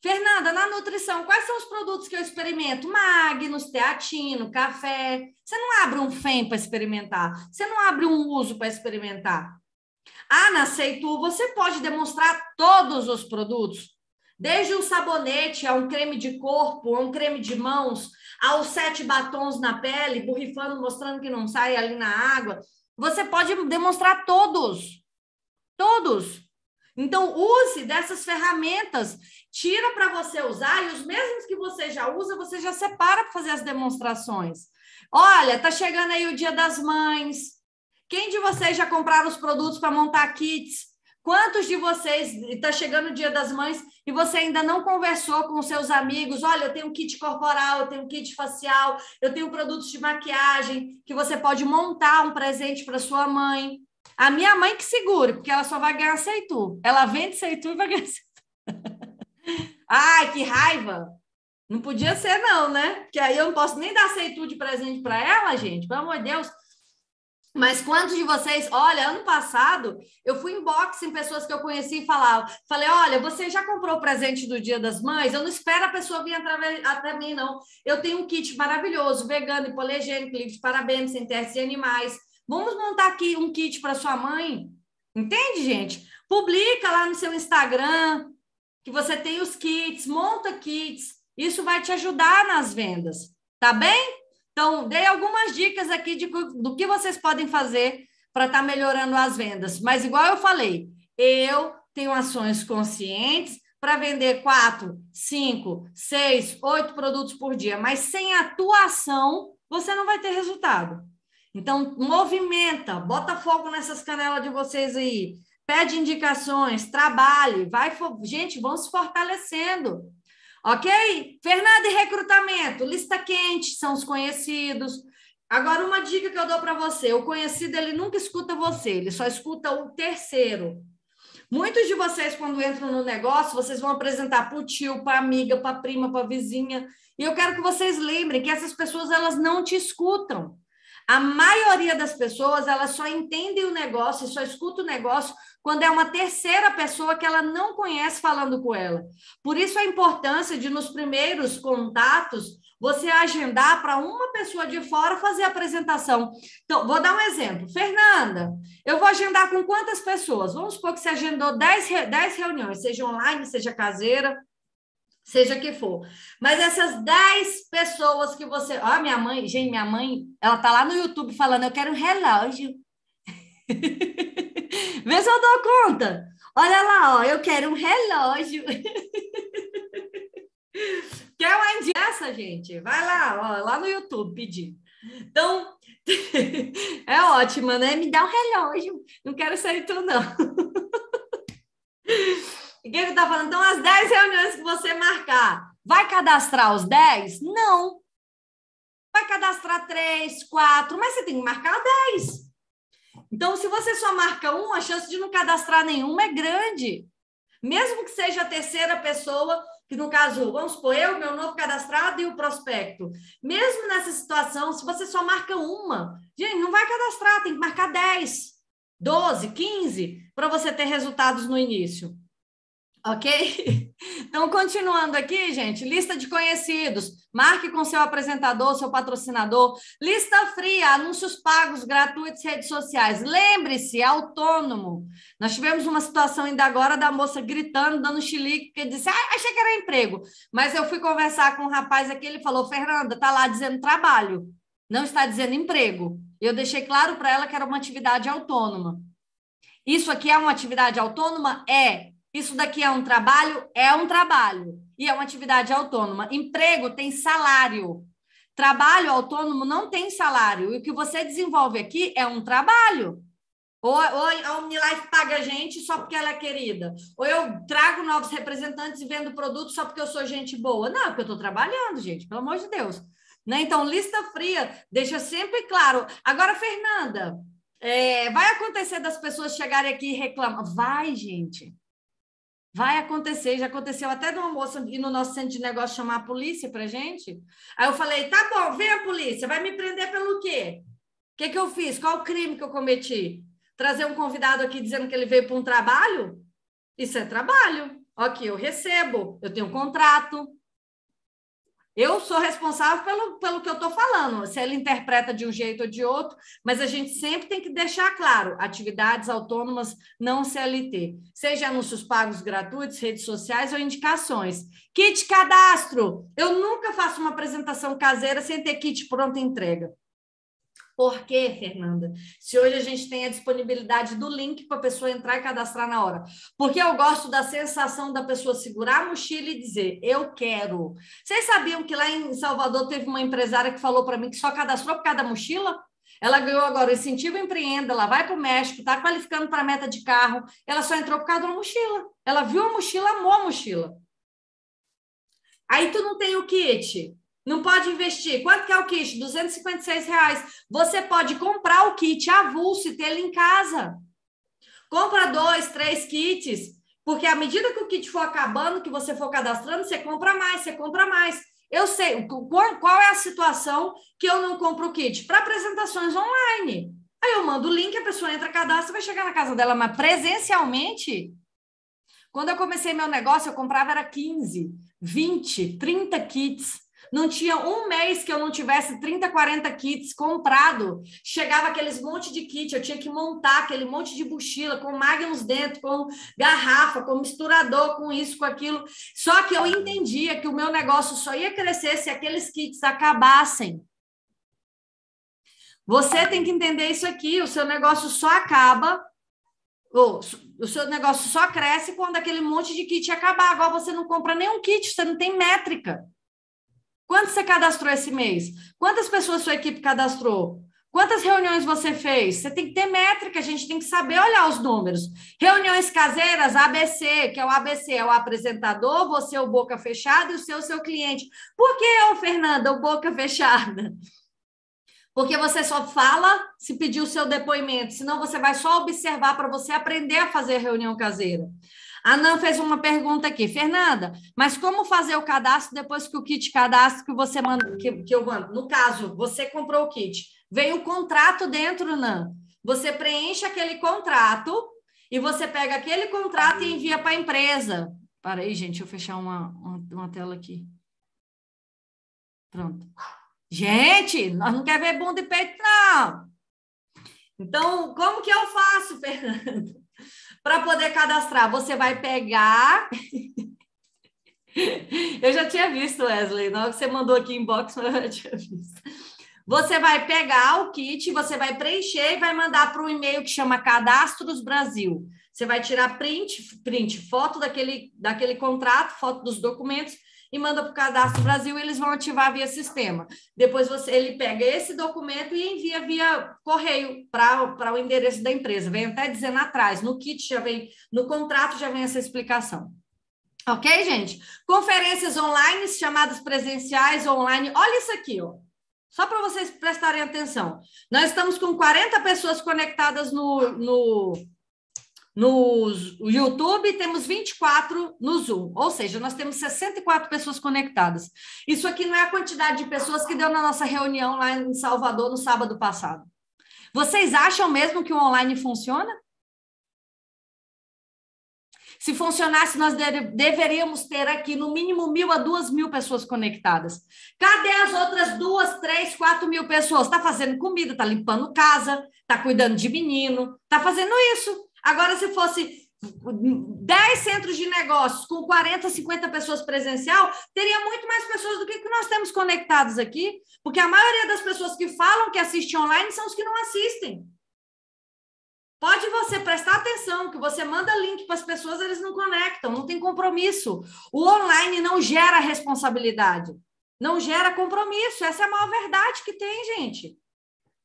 Fernanda, na nutrição, quais são os produtos que eu experimento? Magnus, teatino, café. Você não abre um FEM para experimentar. Você não abre um uso para experimentar. Ah, na Seitu, você pode demonstrar todos os produtos, desde um sabonete a um creme de corpo, a um creme de mãos, aos sete batons na pele, borrifando, mostrando que não sai ali na água. Você pode demonstrar todos. Todos. Então, use dessas ferramentas. Tira para você usar e os mesmos que você já usa, você já separa para fazer as demonstrações. Olha, tá chegando aí o Dia das Mães. Quem de vocês já compraram os produtos para montar kits? Quantos de vocês está chegando o Dia das Mães e você ainda não conversou com seus amigos? Olha, eu tenho um kit corporal, eu tenho um kit facial, eu tenho produtos de maquiagem que você pode montar um presente para sua mãe. A minha mãe que segure, porque ela só vai ganhar Seitu. Ela vende Seitu e vai ganhar Seitu. Ai, que raiva! Não podia ser não, né? Porque aí eu não posso nem dar Seitu de presente para ela, gente. Pelo amor de Deus. Mas quantos de vocês, olha, ano passado eu fui em boxe em pessoas que eu conheci e falava, falei, olha, você já comprou o presente do Dia das Mães? Eu não espero a pessoa vir até mim, não. Eu tenho um kit maravilhoso, vegano, poligênico, livre de parabéns, sem testes de animais. Vamos montar aqui um kit para sua mãe? Entende, gente? Publica lá no seu Instagram que você tem os kits, monta kits. Isso vai te ajudar nas vendas, tá bem? Então, dei algumas dicas aqui de, do que vocês podem fazer para estar tá melhorando as vendas. Mas, igual eu falei, eu tenho ações conscientes para vender quatro, cinco, seis, oito produtos por dia, mas sem atuação você não vai ter resultado. Então, movimenta, bota fogo nessas canelas de vocês aí, pede indicações, trabalhe, vai, gente, vão se fortalecendo. Ok? Fernanda, e recrutamento? Lista quente são os conhecidos. Agora, uma dica que eu dou para você: o conhecido ele nunca escuta você, ele só escuta o terceiro. Muitos de vocês, quando entram no negócio, vocês vão apresentar para o tio, para a amiga, para a prima, para a vizinha. E eu quero que vocês lembrem que essas pessoas elas não te escutam. A maioria das pessoas elas só entendem o negócio e só escuta o negócio quando é uma terceira pessoa que ela não conhece falando com ela. Por isso a importância de, nos primeiros contatos, você agendar para uma pessoa de fora fazer a apresentação. Então, vou dar um exemplo. Fernanda, eu vou agendar com quantas pessoas? Vamos supor que você agendou 10, 10 reuniões, seja online, seja caseira, seja que for. Mas essas 10 pessoas que você. Ó, minha mãe, gente, minha mãe, ela tá lá no YouTube falando: eu quero um relógio. Vê se eu dou conta. Olha lá, ó, eu quero um relógio. Quer uma indiaça, gente? Vai lá, ó, lá no YouTube pedir. Então, é ótima, né? Me dá um relógio. Não quero sair tu, não. O que ele tá falando? Então, as 10 reuniões que você marcar, vai cadastrar os 10? Não. Vai cadastrar 3, 4, mas você tem que marcar 10. Então, se você só marca um, a chance de não cadastrar nenhuma é grande. Mesmo que seja a terceira pessoa, que no caso, vamos supor, eu, meu novo cadastrado e o prospecto. Mesmo nessa situação, se você só marca uma, gente, não vai cadastrar, tem que marcar 10, 12, 15, para você ter resultados no início. Ok? Então, continuando aqui, gente, lista de conhecidos. Marque com seu apresentador, seu patrocinador. Lista fria, anúncios pagos, gratuitos, redes sociais. Lembre-se, autônomo. Nós tivemos uma situação ainda agora da moça gritando, dando chilique, que disse, ah, achei que era emprego. Mas eu fui conversar com um rapaz aqui, ele falou, Fernanda, tá lá dizendo trabalho, não está dizendo emprego. Eu deixei claro para ela que era uma atividade autônoma. Isso aqui é uma atividade autônoma? É. Isso daqui é um trabalho? É um trabalho. E é uma atividade autônoma. Emprego tem salário. Trabalho autônomo não tem salário. E o que você desenvolve aqui é um trabalho. Ou, ou a Unilife paga a gente só porque ela é querida. Ou eu trago novos representantes e vendo produto só porque eu sou gente boa. Não, é porque eu estou trabalhando, gente, pelo amor de Deus. Né? Então, lista fria, deixa sempre claro. Agora, Fernanda, é, vai acontecer das pessoas chegarem aqui e reclamar. Vai, gente. Vai acontecer, já aconteceu até de uma moça ir no nosso centro de negócio chamar a polícia para gente. Aí eu falei: tá bom, vem a polícia, vai me prender pelo quê? O que, que eu fiz? Qual o crime que eu cometi? Trazer um convidado aqui dizendo que ele veio para um trabalho? Isso é trabalho. Ok, eu recebo, eu tenho um contrato, eu sou responsável pelo, pelo que eu estou falando, se ela interpreta de um jeito ou de outro, mas a gente sempre tem que deixar claro: atividades autônomas não CLT, seja anúncios pagos gratuitos, redes sociais ou indicações. Kit cadastro: eu nunca faço uma apresentação caseira sem ter kit pronta entrega. Porque, Fernanda? Se hoje a gente tem a disponibilidade do link para a pessoa entrar e cadastrar na hora. Porque eu gosto da sensação da pessoa segurar a mochila e dizer, eu quero. Vocês sabiam que lá em Salvador teve uma empresária que falou para mim que só cadastrou por causa da mochila? Ela ganhou agora o incentivo empreenda, ela vai para o México, está qualificando para a meta de carro. Ela só entrou por causa de uma mochila. Ela viu a mochila, amou a mochila. Aí tu não tem o kit. Não pode investir. Quanto que é o kit? 256 reais. Você pode comprar o kit avulso e ter ele em casa. Compra dois, três kits, porque à medida que o kit for acabando, que você for cadastrando, você compra mais, você compra mais. Eu sei qual é a situação que eu não compro o kit para apresentações online. Aí eu mando o link, a pessoa entra, cadastra, vai chegar na casa dela, mas presencialmente. Quando eu comecei meu negócio, eu comprava era 15, 20, 30 kits. Não tinha um mês que eu não tivesse 30, 40 kits comprado. Chegava aqueles monte de kit, eu tinha que montar aquele monte de mochila com magnums dentro, com garrafa, com misturador, com isso, com aquilo. Só que eu entendia que o meu negócio só ia crescer se aqueles kits acabassem. Você tem que entender isso aqui, o seu negócio só acaba ou, o seu negócio só cresce quando aquele monte de kit acabar. Agora você não compra nenhum kit, você não tem métrica. Quanto você cadastrou esse mês? Quantas pessoas sua equipe cadastrou? Quantas reuniões você fez? Você tem que ter métrica, a gente tem que saber olhar os números. Reuniões caseiras, ABC, que é o ABC, é o apresentador, você, é o boca fechada, e o seu, o seu cliente. Por que eu, Fernanda, o boca fechada? Porque você só fala se pedir o seu depoimento, senão você vai só observar para você aprender a fazer reunião caseira. A Nan fez uma pergunta aqui. Fernanda, mas como fazer o cadastro depois que o kit cadastro que você manda, que, que eu mando? No caso, você comprou o kit. Veio o contrato dentro, Nan. Você preenche aquele contrato e você pega aquele contrato e envia para a empresa. Para aí, gente, eu fechar uma, uma, uma tela aqui. Pronto. Gente, nós não quer ver bunda e peito, não. Então, como que eu faço, Fernando? Para poder cadastrar, você vai pegar. eu já tinha visto, Wesley, na hora que você mandou aqui inbox, eu já tinha visto. Você vai pegar o kit, você vai preencher e vai mandar para um e-mail que chama Cadastros Brasil. Você vai tirar print, print, foto daquele, daquele contrato, foto dos documentos e manda para o Cadastro Brasil e eles vão ativar via sistema. Depois você, ele pega esse documento e envia via correio para o endereço da empresa. Vem até dizendo atrás, no kit já vem, no contrato já vem essa explicação. Ok, gente? Conferências online, chamadas presenciais online. Olha isso aqui, ó. Só para vocês prestarem atenção. Nós estamos com 40 pessoas conectadas no, no, no YouTube temos 24 no Zoom, ou seja, nós temos 64 pessoas conectadas. Isso aqui não é a quantidade de pessoas que deu na nossa reunião lá em Salvador no sábado passado. Vocês acham mesmo que o online funciona? Se funcionasse, nós deveríamos ter aqui no mínimo mil a duas mil pessoas conectadas. Cadê as outras duas, três, quatro mil pessoas? Está fazendo comida, está limpando casa, está cuidando de menino, está fazendo isso. Agora, se fosse 10 centros de negócios com 40, 50 pessoas presencial, teria muito mais pessoas do que, que nós temos conectados aqui, porque a maioria das pessoas que falam que assistem online são os que não assistem. Pode você prestar atenção que você manda link para as pessoas, eles não conectam, não tem compromisso. O online não gera responsabilidade, não gera compromisso. Essa é a maior verdade que tem, gente.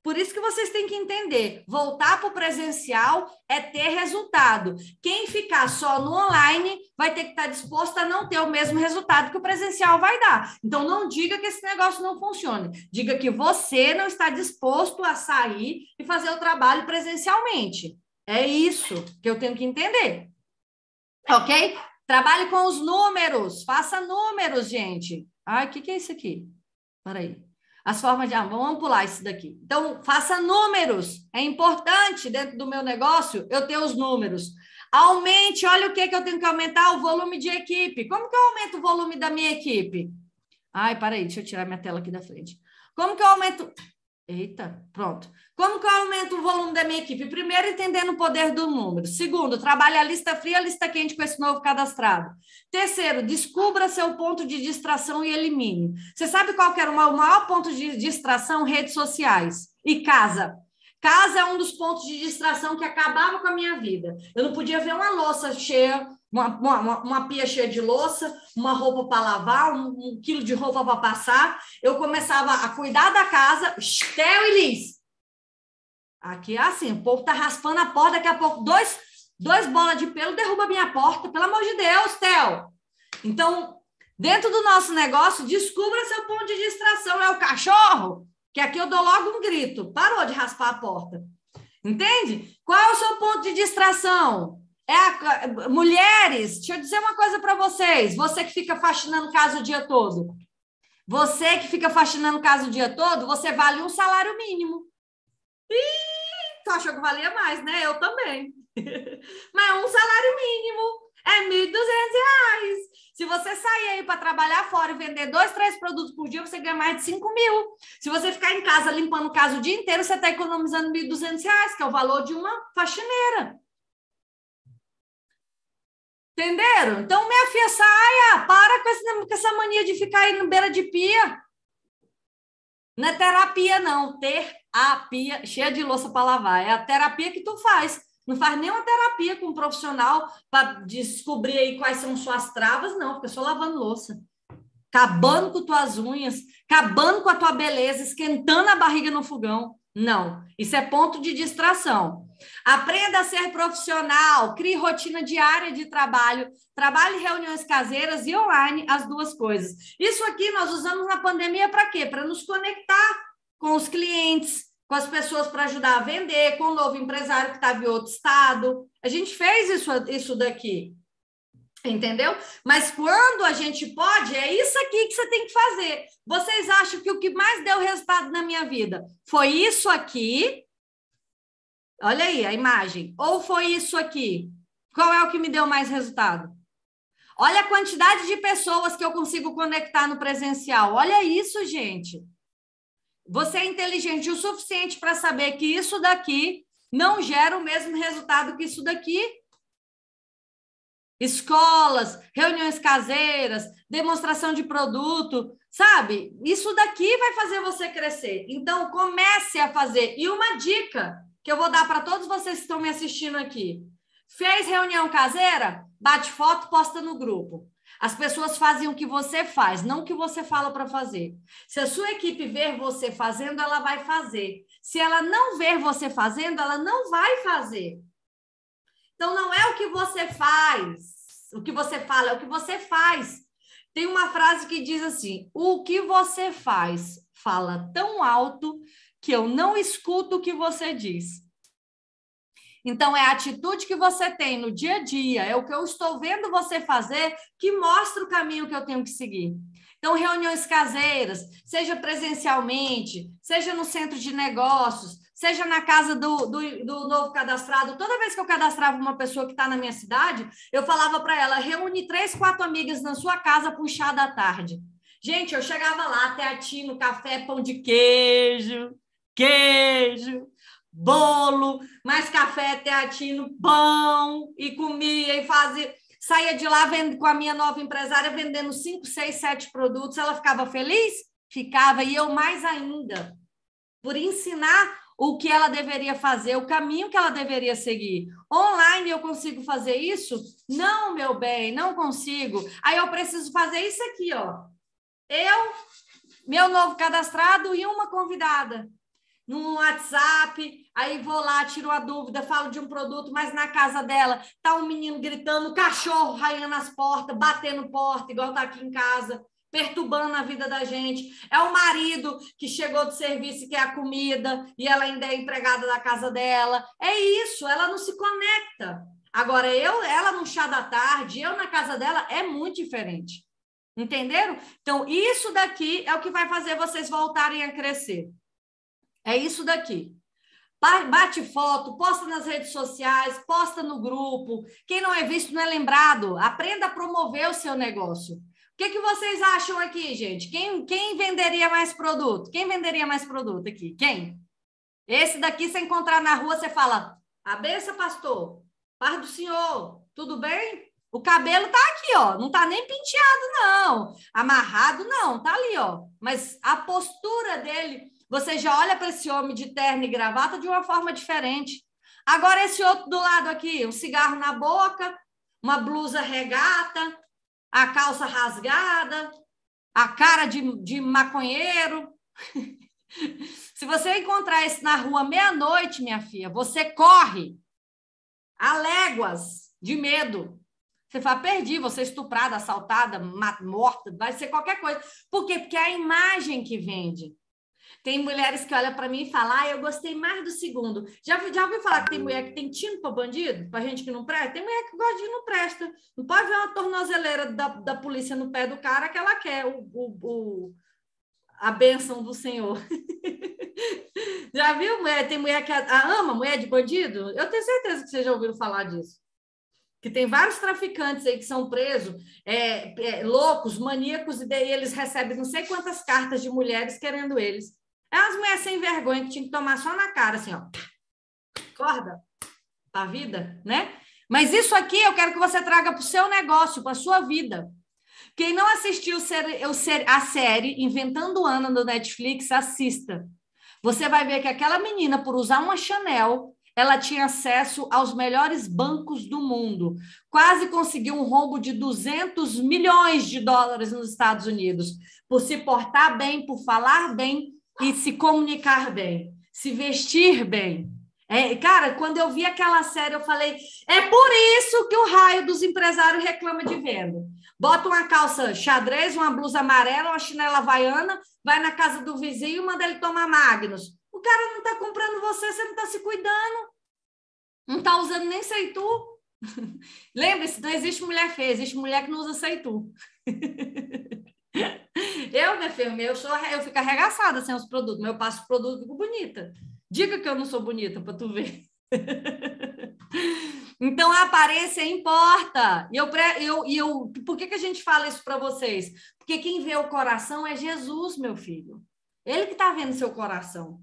Por isso que vocês têm que entender: voltar para o presencial é ter resultado. Quem ficar só no online vai ter que estar tá disposto a não ter o mesmo resultado que o presencial vai dar. Então, não diga que esse negócio não funcione. Diga que você não está disposto a sair e fazer o trabalho presencialmente. É isso que eu tenho que entender. Ok? Trabalhe com os números. Faça números, gente. Ai, o que, que é isso aqui? Peraí as formas de. Ah, vamos pular isso daqui. Então, faça números. É importante dentro do meu negócio eu ter os números. Aumente, olha o que, que eu tenho que aumentar: o volume de equipe. Como que eu aumento o volume da minha equipe? Ai, peraí, deixa eu tirar minha tela aqui da frente. Como que eu aumento. Eita, pronto. Como que eu aumento o volume da minha equipe? Primeiro, entendendo o poder do número. Segundo, trabalhe a lista fria, a lista quente com esse novo cadastrado. Terceiro, descubra seu ponto de distração e elimine. Você sabe qual que era o maior ponto de distração? Redes sociais e casa. Casa é um dos pontos de distração que acabava com a minha vida. Eu não podia ver uma louça cheia, uma, uma, uma, pia cheia de louça, uma roupa para lavar, um, um, quilo de roupa para passar. Eu começava a cuidar da casa, Estel e Liz. Aqui é assim, o povo tá raspando a porta, daqui a pouco dois, dois bolas de pelo derruba a minha porta, pelo amor de Deus, Tel. Então, dentro do nosso negócio, descubra seu ponto de distração, é o cachorro, que aqui eu dou logo um grito, parou de raspar a porta. Entende? Qual é o seu ponto de distração? É a... mulheres, deixa eu dizer uma coisa para vocês. Você que fica faxinando casa o dia todo. Você que fica faxinando casa o dia todo, você vale um salário mínimo. Ih, tu achou que valia mais, né? Eu também. Mas um salário mínimo é R$ 1.200. Se você sair aí para trabalhar fora e vender dois, três produtos por dia, você ganha mais de cinco mil. Se você ficar em casa limpando casa o dia inteiro, você está economizando R$ 1.200, que é o valor de uma faxineira. Entenderam? Então, minha filha, saia, para com essa, com essa mania de ficar aí no beira de pia. Não é terapia, não. Ter a pia cheia de louça para lavar. É a terapia que tu faz. Não faz nenhuma terapia com um profissional para descobrir aí quais são suas travas, não. Fica só lavando louça. Acabando com tuas unhas, acabando com a tua beleza, esquentando a barriga no fogão. Não. Isso é ponto de distração. Aprenda a ser profissional, crie rotina diária de trabalho, trabalhe reuniões caseiras e online, as duas coisas. Isso aqui nós usamos na pandemia para quê? Para nos conectar com os clientes, com as pessoas para ajudar a vender, com o novo empresário que tá estava em outro estado. A gente fez isso, isso daqui. Entendeu? Mas quando a gente pode, é isso aqui que você tem que fazer. Vocês acham que o que mais deu resultado na minha vida foi isso aqui Olha aí a imagem. Ou foi isso aqui? Qual é o que me deu mais resultado? Olha a quantidade de pessoas que eu consigo conectar no presencial. Olha isso, gente. Você é inteligente o suficiente para saber que isso daqui não gera o mesmo resultado que isso daqui. Escolas, reuniões caseiras, demonstração de produto, sabe? Isso daqui vai fazer você crescer. Então, comece a fazer. E uma dica: que eu vou dar para todos vocês que estão me assistindo aqui. Fez reunião caseira? Bate foto, posta no grupo. As pessoas fazem o que você faz, não o que você fala para fazer. Se a sua equipe ver você fazendo, ela vai fazer. Se ela não ver você fazendo, ela não vai fazer. Então não é o que você faz, o que você fala, é o que você faz. Tem uma frase que diz assim: o que você faz fala tão alto que eu não escuto o que você diz. Então, é a atitude que você tem no dia a dia, é o que eu estou vendo você fazer que mostra o caminho que eu tenho que seguir. Então, reuniões caseiras, seja presencialmente, seja no centro de negócios, seja na casa do, do, do novo cadastrado. Toda vez que eu cadastrava uma pessoa que está na minha cidade, eu falava para ela: reúne três, quatro amigas na sua casa para um chá da tarde. Gente, eu chegava lá, até a ti no café, pão de queijo, queijo, bolo, mais café teatino, pão, e comia e fazia. Saía de lá vendo, com a minha nova empresária vendendo cinco, seis, sete produtos. Ela ficava feliz? Ficava, e eu mais ainda, por ensinar o que ela deveria fazer, o caminho que ela deveria seguir. Online eu consigo fazer isso? Não, meu bem, não consigo. Aí eu preciso fazer isso aqui, ó. Eu, meu novo cadastrado e uma convidada no WhatsApp, aí vou lá, tiro a dúvida, falo de um produto, mas na casa dela tá um menino gritando, cachorro raiando as portas, batendo porta, igual tá aqui em casa, perturbando a vida da gente. É o marido que chegou do serviço e quer é a comida e ela ainda é empregada da casa dela. É isso, ela não se conecta. Agora, eu, ela no chá da tarde, eu na casa dela, é muito diferente. Entenderam? Então, isso daqui é o que vai fazer vocês voltarem a crescer. É isso daqui. Bate foto, posta nas redes sociais, posta no grupo. Quem não é visto não é lembrado. Aprenda a promover o seu negócio. O que, que vocês acham aqui, gente? Quem, quem venderia mais produto? Quem venderia mais produto aqui? Quem? Esse daqui, se encontrar na rua, você fala: A pastor. Paz do senhor. Tudo bem? O cabelo tá aqui, ó. Não tá nem penteado, não. Amarrado, não. Tá ali, ó. Mas a postura dele você já olha para esse homem de terno e gravata de uma forma diferente. Agora, esse outro do lado aqui, um cigarro na boca, uma blusa regata, a calça rasgada, a cara de, de maconheiro. Se você encontrar esse na rua meia-noite, minha filha, você corre a léguas de medo. Você fala, perdi, você estuprada, assaltada, morta, vai ser qualquer coisa. Por quê? Porque é a imagem que vende. Tem mulheres que olham para mim e falam, ah, eu gostei mais do segundo. Já, já ouviu falar que tem mulher que tem tino para bandido, para gente que não presta? Tem mulher que gosta de não presta. Não pode ver uma tornozeleira da, da polícia no pé do cara que ela quer o, o, o a bênção do Senhor. já viu? Mulher? Tem mulher que a, a ama, mulher de bandido? Eu tenho certeza que vocês já ouviram falar disso que tem vários traficantes aí que são presos, é, é, loucos, maníacos, e daí eles recebem não sei quantas cartas de mulheres querendo eles. É as mulheres sem vergonha que tinha que tomar só na cara, assim, ó. Acorda da vida, né? Mas isso aqui eu quero que você traga para o seu negócio, para a sua vida. Quem não assistiu a série Inventando Ana no Netflix, assista. Você vai ver que aquela menina, por usar uma Chanel, ela tinha acesso aos melhores bancos do mundo. Quase conseguiu um roubo de 200 milhões de dólares nos Estados Unidos, por se portar bem, por falar bem e se comunicar bem, se vestir bem. É, cara, quando eu vi aquela série, eu falei: é por isso que o raio dos empresários reclama de venda. Bota uma calça xadrez, uma blusa amarela, uma chinela havaiana, vai na casa do vizinho e manda ele tomar Magnus. O cara não está comprando você, você não está se cuidando. Não está usando nem sei tu. Lembre-se, não existe mulher feia, existe mulher que não usa sei tu. Eu, minha filha, eu, sou, eu fico arregaçada sem os produtos, mas eu passo o produto e fico bonita. Diga que eu não sou bonita para tu ver. Então, a aparência importa. E eu, eu, eu, por que, que a gente fala isso para vocês? Porque quem vê o coração é Jesus, meu filho. Ele que está vendo seu coração.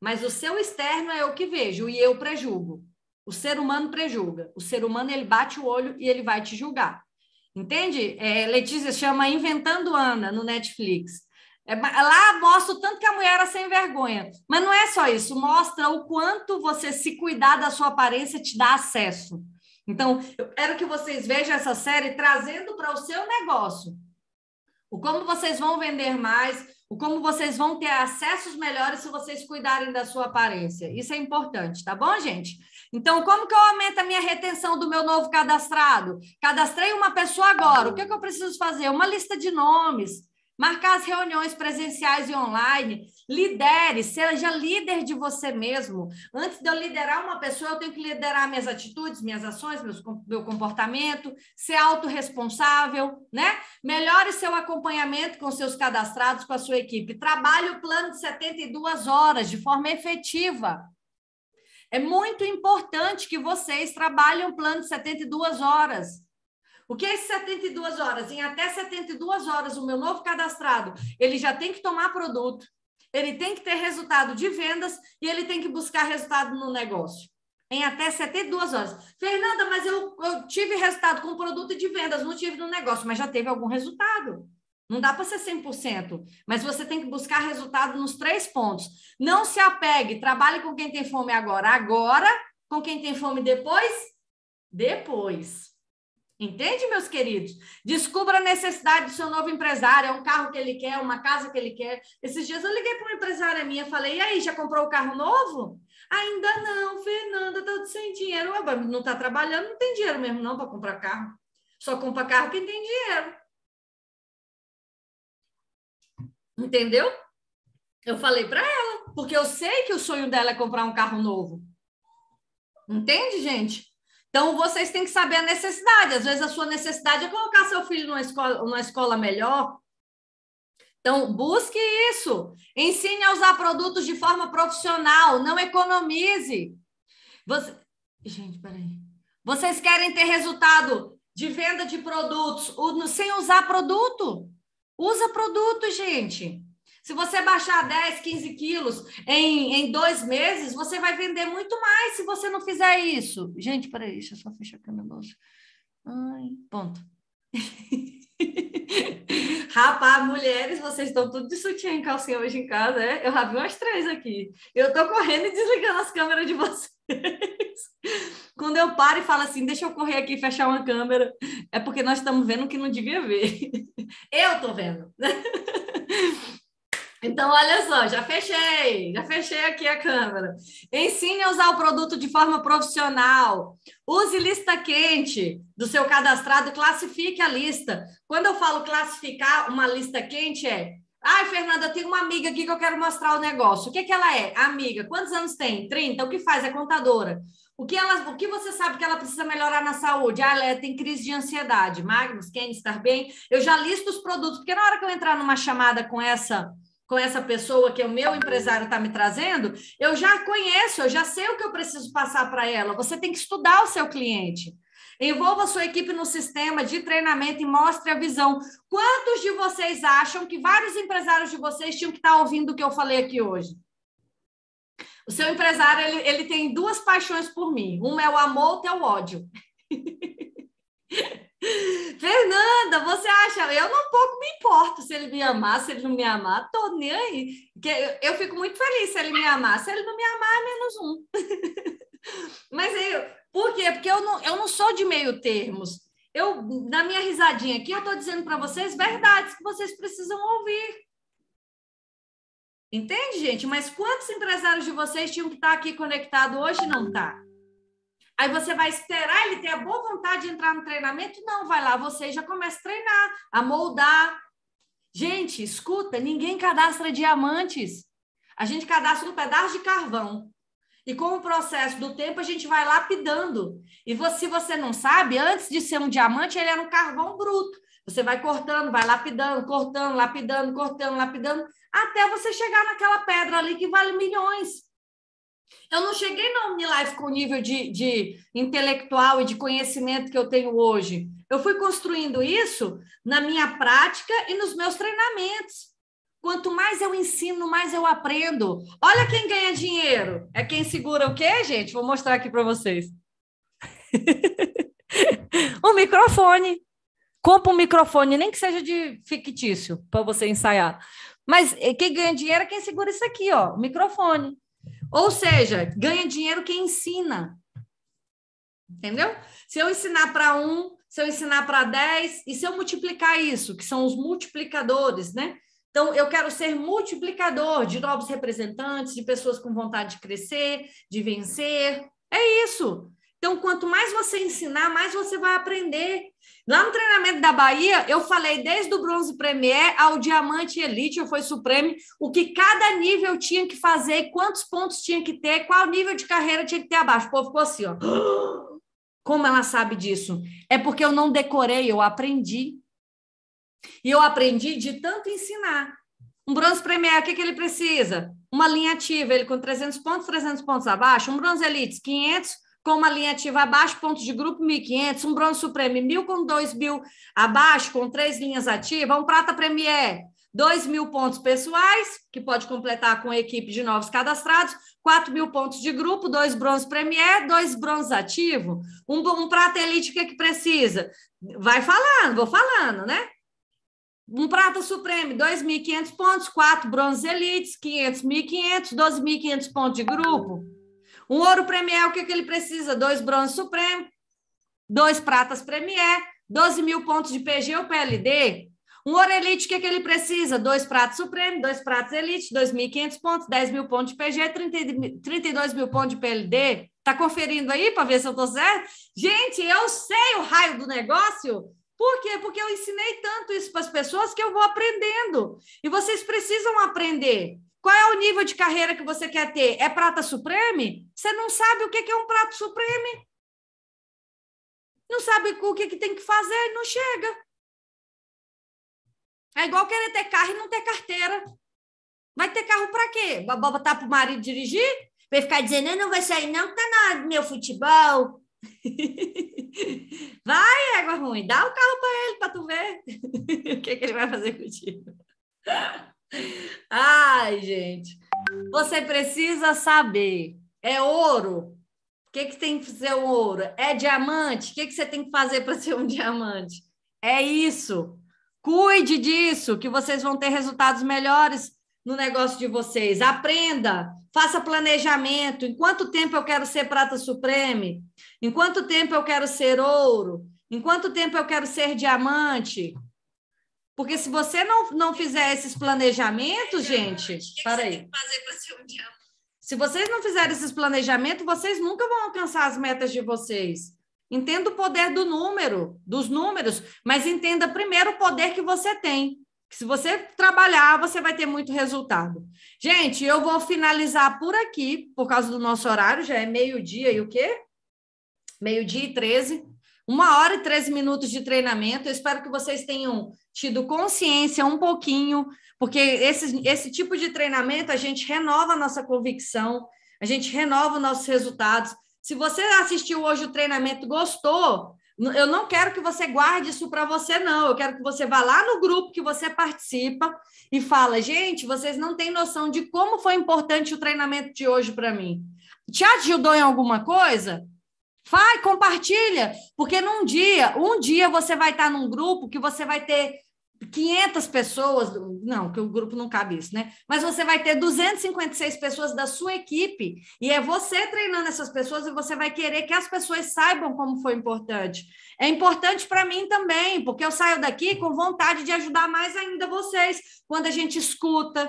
Mas o seu externo é eu que vejo e eu prejugo. O ser humano prejuga. O ser humano ele bate o olho e ele vai te julgar. Entende? É, Letícia chama Inventando Ana no Netflix. É, lá mostra o tanto que a mulher era sem vergonha. Mas não é só isso, mostra o quanto você se cuidar da sua aparência te dá acesso. Então, eu quero que vocês vejam essa série trazendo para o seu negócio o como vocês vão vender mais, o como vocês vão ter acessos melhores se vocês cuidarem da sua aparência. Isso é importante, tá bom, gente? Então, como que eu aumento a minha retenção do meu novo cadastrado? Cadastrei uma pessoa agora. O que, é que eu preciso fazer? Uma lista de nomes marcar as reuniões presenciais e online, lidere, seja líder de você mesmo. Antes de eu liderar uma pessoa, eu tenho que liderar minhas atitudes, minhas ações, meus, meu comportamento, ser autorresponsável, né? Melhore seu acompanhamento com seus cadastrados, com a sua equipe. Trabalhe o plano de 72 horas de forma efetiva. É muito importante que vocês trabalhem um plano de 72 horas. O que é esse 72 horas? Em até 72 horas, o meu novo cadastrado, ele já tem que tomar produto, ele tem que ter resultado de vendas e ele tem que buscar resultado no negócio em até 72 horas. Fernanda, mas eu, eu tive resultado com produto de vendas, não tive no negócio, mas já teve algum resultado. Não dá para ser 100%, mas você tem que buscar resultado nos três pontos. Não se apegue, trabalhe com quem tem fome agora, agora, com quem tem fome depois, depois. Entende, meus queridos? Descubra a necessidade do seu novo empresário, é um carro que ele quer, uma casa que ele quer. Esses dias eu liguei para uma empresária minha, falei: "E aí, já comprou o carro novo?" "Ainda não, Fernanda, tô tá sem dinheiro, ah, não está trabalhando, não tem dinheiro mesmo não para comprar carro. Só compra carro quem tem dinheiro." Entendeu? Eu falei para ela, porque eu sei que o sonho dela é comprar um carro novo. Entende, gente? Então vocês têm que saber a necessidade. Às vezes a sua necessidade é colocar seu filho numa escola, numa escola melhor. Então busque isso. Ensine a usar produtos de forma profissional. Não economize. Você... Gente, peraí. Vocês querem ter resultado de venda de produtos sem usar produto? Usa produto, gente. Se você baixar 10, 15 quilos em, em dois meses, você vai vender muito mais se você não fizer isso. Gente, peraí, deixa eu só fechar aqui o negócio. Ai, ponto. Rapaz, mulheres, vocês estão tudo de sutiã em calcinha hoje em casa, é? Eu já vi umas três aqui. Eu tô correndo e desligando as câmeras de vocês. Quando eu paro e falo assim, deixa eu correr aqui e fechar uma câmera, é porque nós estamos vendo o que não devia ver. Eu tô vendo. Então, olha só, já fechei, já fechei aqui a câmera. Ensine a usar o produto de forma profissional. Use lista quente do seu cadastrado, classifique a lista. Quando eu falo classificar uma lista quente, é Ai, Fernanda, eu tenho uma amiga aqui que eu quero mostrar o negócio. O que, é que ela é? Amiga, quantos anos tem? 30. O que faz? É contadora. O que, ela, o que você sabe que ela precisa melhorar na saúde? Ah, ela tem crise de ansiedade. Magnus, quem estar bem? Eu já listo os produtos, porque na hora que eu entrar numa chamada com essa com essa pessoa que o meu empresário está me trazendo, eu já conheço, eu já sei o que eu preciso passar para ela. Você tem que estudar o seu cliente. Envolva sua equipe no sistema de treinamento e mostre a visão. Quantos de vocês acham que vários empresários de vocês tinham que estar ouvindo o que eu falei aqui hoje? O seu empresário, ele, ele tem duas paixões por mim. Uma é o amor, outra é o ódio. Fernanda, você acha? Eu não pouco me importo se ele me amar, se ele não me amar, tô nem aí. Eu fico muito feliz se ele me amar, se ele não me amar, é menos um. Mas eu, por quê? Porque eu não, eu não sou de meio termos. Eu, na minha risadinha aqui, eu estou dizendo para vocês verdades que vocês precisam ouvir. Entende, gente? Mas quantos empresários de vocês tinham que estar tá aqui conectado hoje não tá? Aí você vai esperar ele ter a boa vontade de entrar no treinamento? Não, vai lá, você já começa a treinar, a moldar. Gente, escuta, ninguém cadastra diamantes. A gente cadastra um pedaço de carvão. E com o processo do tempo, a gente vai lapidando. E se você não sabe, antes de ser um diamante, ele era um carvão bruto. Você vai cortando, vai lapidando, cortando, lapidando, cortando, lapidando, até você chegar naquela pedra ali que vale milhões. Eu não cheguei na OmniLife com o nível de, de intelectual e de conhecimento que eu tenho hoje. Eu fui construindo isso na minha prática e nos meus treinamentos. Quanto mais eu ensino, mais eu aprendo. Olha quem ganha dinheiro. É quem segura o quê, gente? Vou mostrar aqui para vocês. um microfone. Compra um microfone, nem que seja de fictício, para você ensaiar. Mas eh, quem ganha dinheiro é quem segura isso aqui, ó, o microfone. Ou seja, ganha dinheiro quem ensina. Entendeu? Se eu ensinar para um, se eu ensinar para dez, e se eu multiplicar isso, que são os multiplicadores, né? Então, eu quero ser multiplicador de novos representantes, de pessoas com vontade de crescer, de vencer. É isso. Então, quanto mais você ensinar, mais você vai aprender. Lá no treinamento da Bahia, eu falei desde o bronze premier ao diamante elite, eu fui supremo, o que cada nível tinha que fazer, quantos pontos tinha que ter, qual nível de carreira tinha que ter abaixo. O povo ficou assim, ó. Como ela sabe disso? É porque eu não decorei, eu aprendi. E eu aprendi de tanto ensinar. Um bronze premier, o que, que ele precisa? Uma linha ativa, ele com 300 pontos, 300 pontos abaixo. Um bronze elite, 500 com uma linha ativa abaixo, pontos de grupo 1.500. Um bronze supremo, 1.000 com 2.000 abaixo, com três linhas ativas. Um prata premier, 2 mil pontos pessoais, que pode completar com a equipe de novos cadastrados, 4 mil pontos de grupo, dois bronze premier, dois bronze ativo, um, um prata elite que, que precisa. Vai falando, vou falando, né? Um prata supremo, 2.500 pontos, quatro bronze elites, 500.500, 12.500 pontos de grupo. Um ouro premier, o que, que ele precisa? Dois bronze supremo, dois pratas premier, 12 mil pontos de PG ou PLD. Um ouro elite, o que, que ele precisa? Dois pratos supremo, dois pratos elite, 2.500 pontos, 10 mil pontos de PG, 30, 32 mil pontos de PLD. Tá conferindo aí para ver se eu tô certo? Gente, eu sei o raio do negócio. Por quê? Porque eu ensinei tanto isso para as pessoas que eu vou aprendendo. E vocês precisam aprender. Qual é o nível de carreira que você quer ter? É prata supreme? Você não sabe o que é um prato supreme? Não sabe o que, é que tem que fazer? Não chega. É igual querer ter carro e não ter carteira. Vai ter carro para quê? Botar para o marido dirigir? Vai ficar dizendo, não vai sair não, que tá na meu futebol. Vai, água ruim, dá o carro para ele, para tu ver o que, que ele vai fazer contigo. Ai, gente, você precisa saber: é ouro? O que, que tem que ser um ouro? É diamante? O que, que você tem que fazer para ser um diamante? É isso. Cuide disso, que vocês vão ter resultados melhores no negócio de vocês. Aprenda, faça planejamento. Em quanto tempo eu quero ser prata supreme? Em quanto tempo eu quero ser ouro? Em quanto tempo eu quero ser diamante? Porque se você não, não fizer esses planejamentos, gente, para aí. se vocês não fizerem esses planejamentos, vocês nunca vão alcançar as metas de vocês. Entenda o poder do número, dos números, mas entenda primeiro o poder que você tem se você trabalhar, você vai ter muito resultado. Gente, eu vou finalizar por aqui, por causa do nosso horário, já é meio-dia e o quê? Meio-dia e 13. Uma hora e 13 minutos de treinamento. Eu espero que vocês tenham tido consciência um pouquinho, porque esse, esse tipo de treinamento a gente renova a nossa convicção, a gente renova os nossos resultados. Se você assistiu hoje o treinamento, gostou, eu não quero que você guarde isso para você, não. Eu quero que você vá lá no grupo que você participa e fala, gente, vocês não têm noção de como foi importante o treinamento de hoje para mim. Te ajudou em alguma coisa? Vai, compartilha, porque num dia, um dia você vai estar tá num grupo que você vai ter 500 pessoas, não, que o grupo não cabe isso, né? Mas você vai ter 256 pessoas da sua equipe e é você treinando essas pessoas e você vai querer que as pessoas saibam como foi importante. É importante para mim também, porque eu saio daqui com vontade de ajudar mais ainda vocês. Quando a gente escuta,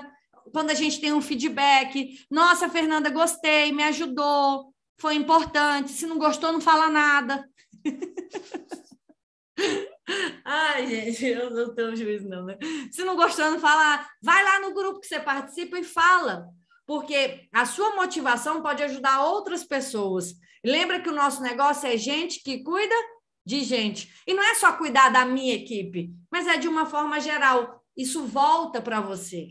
quando a gente tem um feedback, nossa, Fernanda, gostei, me ajudou, foi importante. Se não gostou, não fala nada. Ai, gente, eu não tenho juízo, não, né? Se não gostando, fala, vai lá no grupo que você participa e fala. Porque a sua motivação pode ajudar outras pessoas. Lembra que o nosso negócio é gente que cuida de gente. E não é só cuidar da minha equipe, mas é de uma forma geral. Isso volta para você.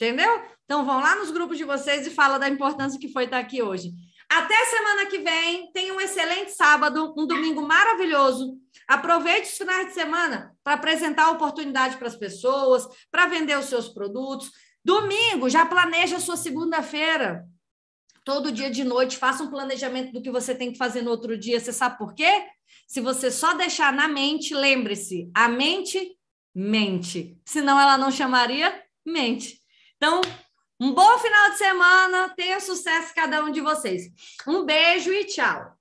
Entendeu? Então vão lá nos grupos de vocês e fala da importância que foi estar aqui hoje. Até semana que vem. Tenha um excelente sábado, um domingo maravilhoso. Aproveite os finais de semana para apresentar oportunidade para as pessoas, para vender os seus produtos. Domingo, já planeja a sua segunda-feira. Todo dia de noite, faça um planejamento do que você tem que fazer no outro dia. Você sabe por quê? Se você só deixar na mente, lembre-se, a mente mente. Senão ela não chamaria mente. Então, um bom final de semana, tenha sucesso cada um de vocês. Um beijo e tchau.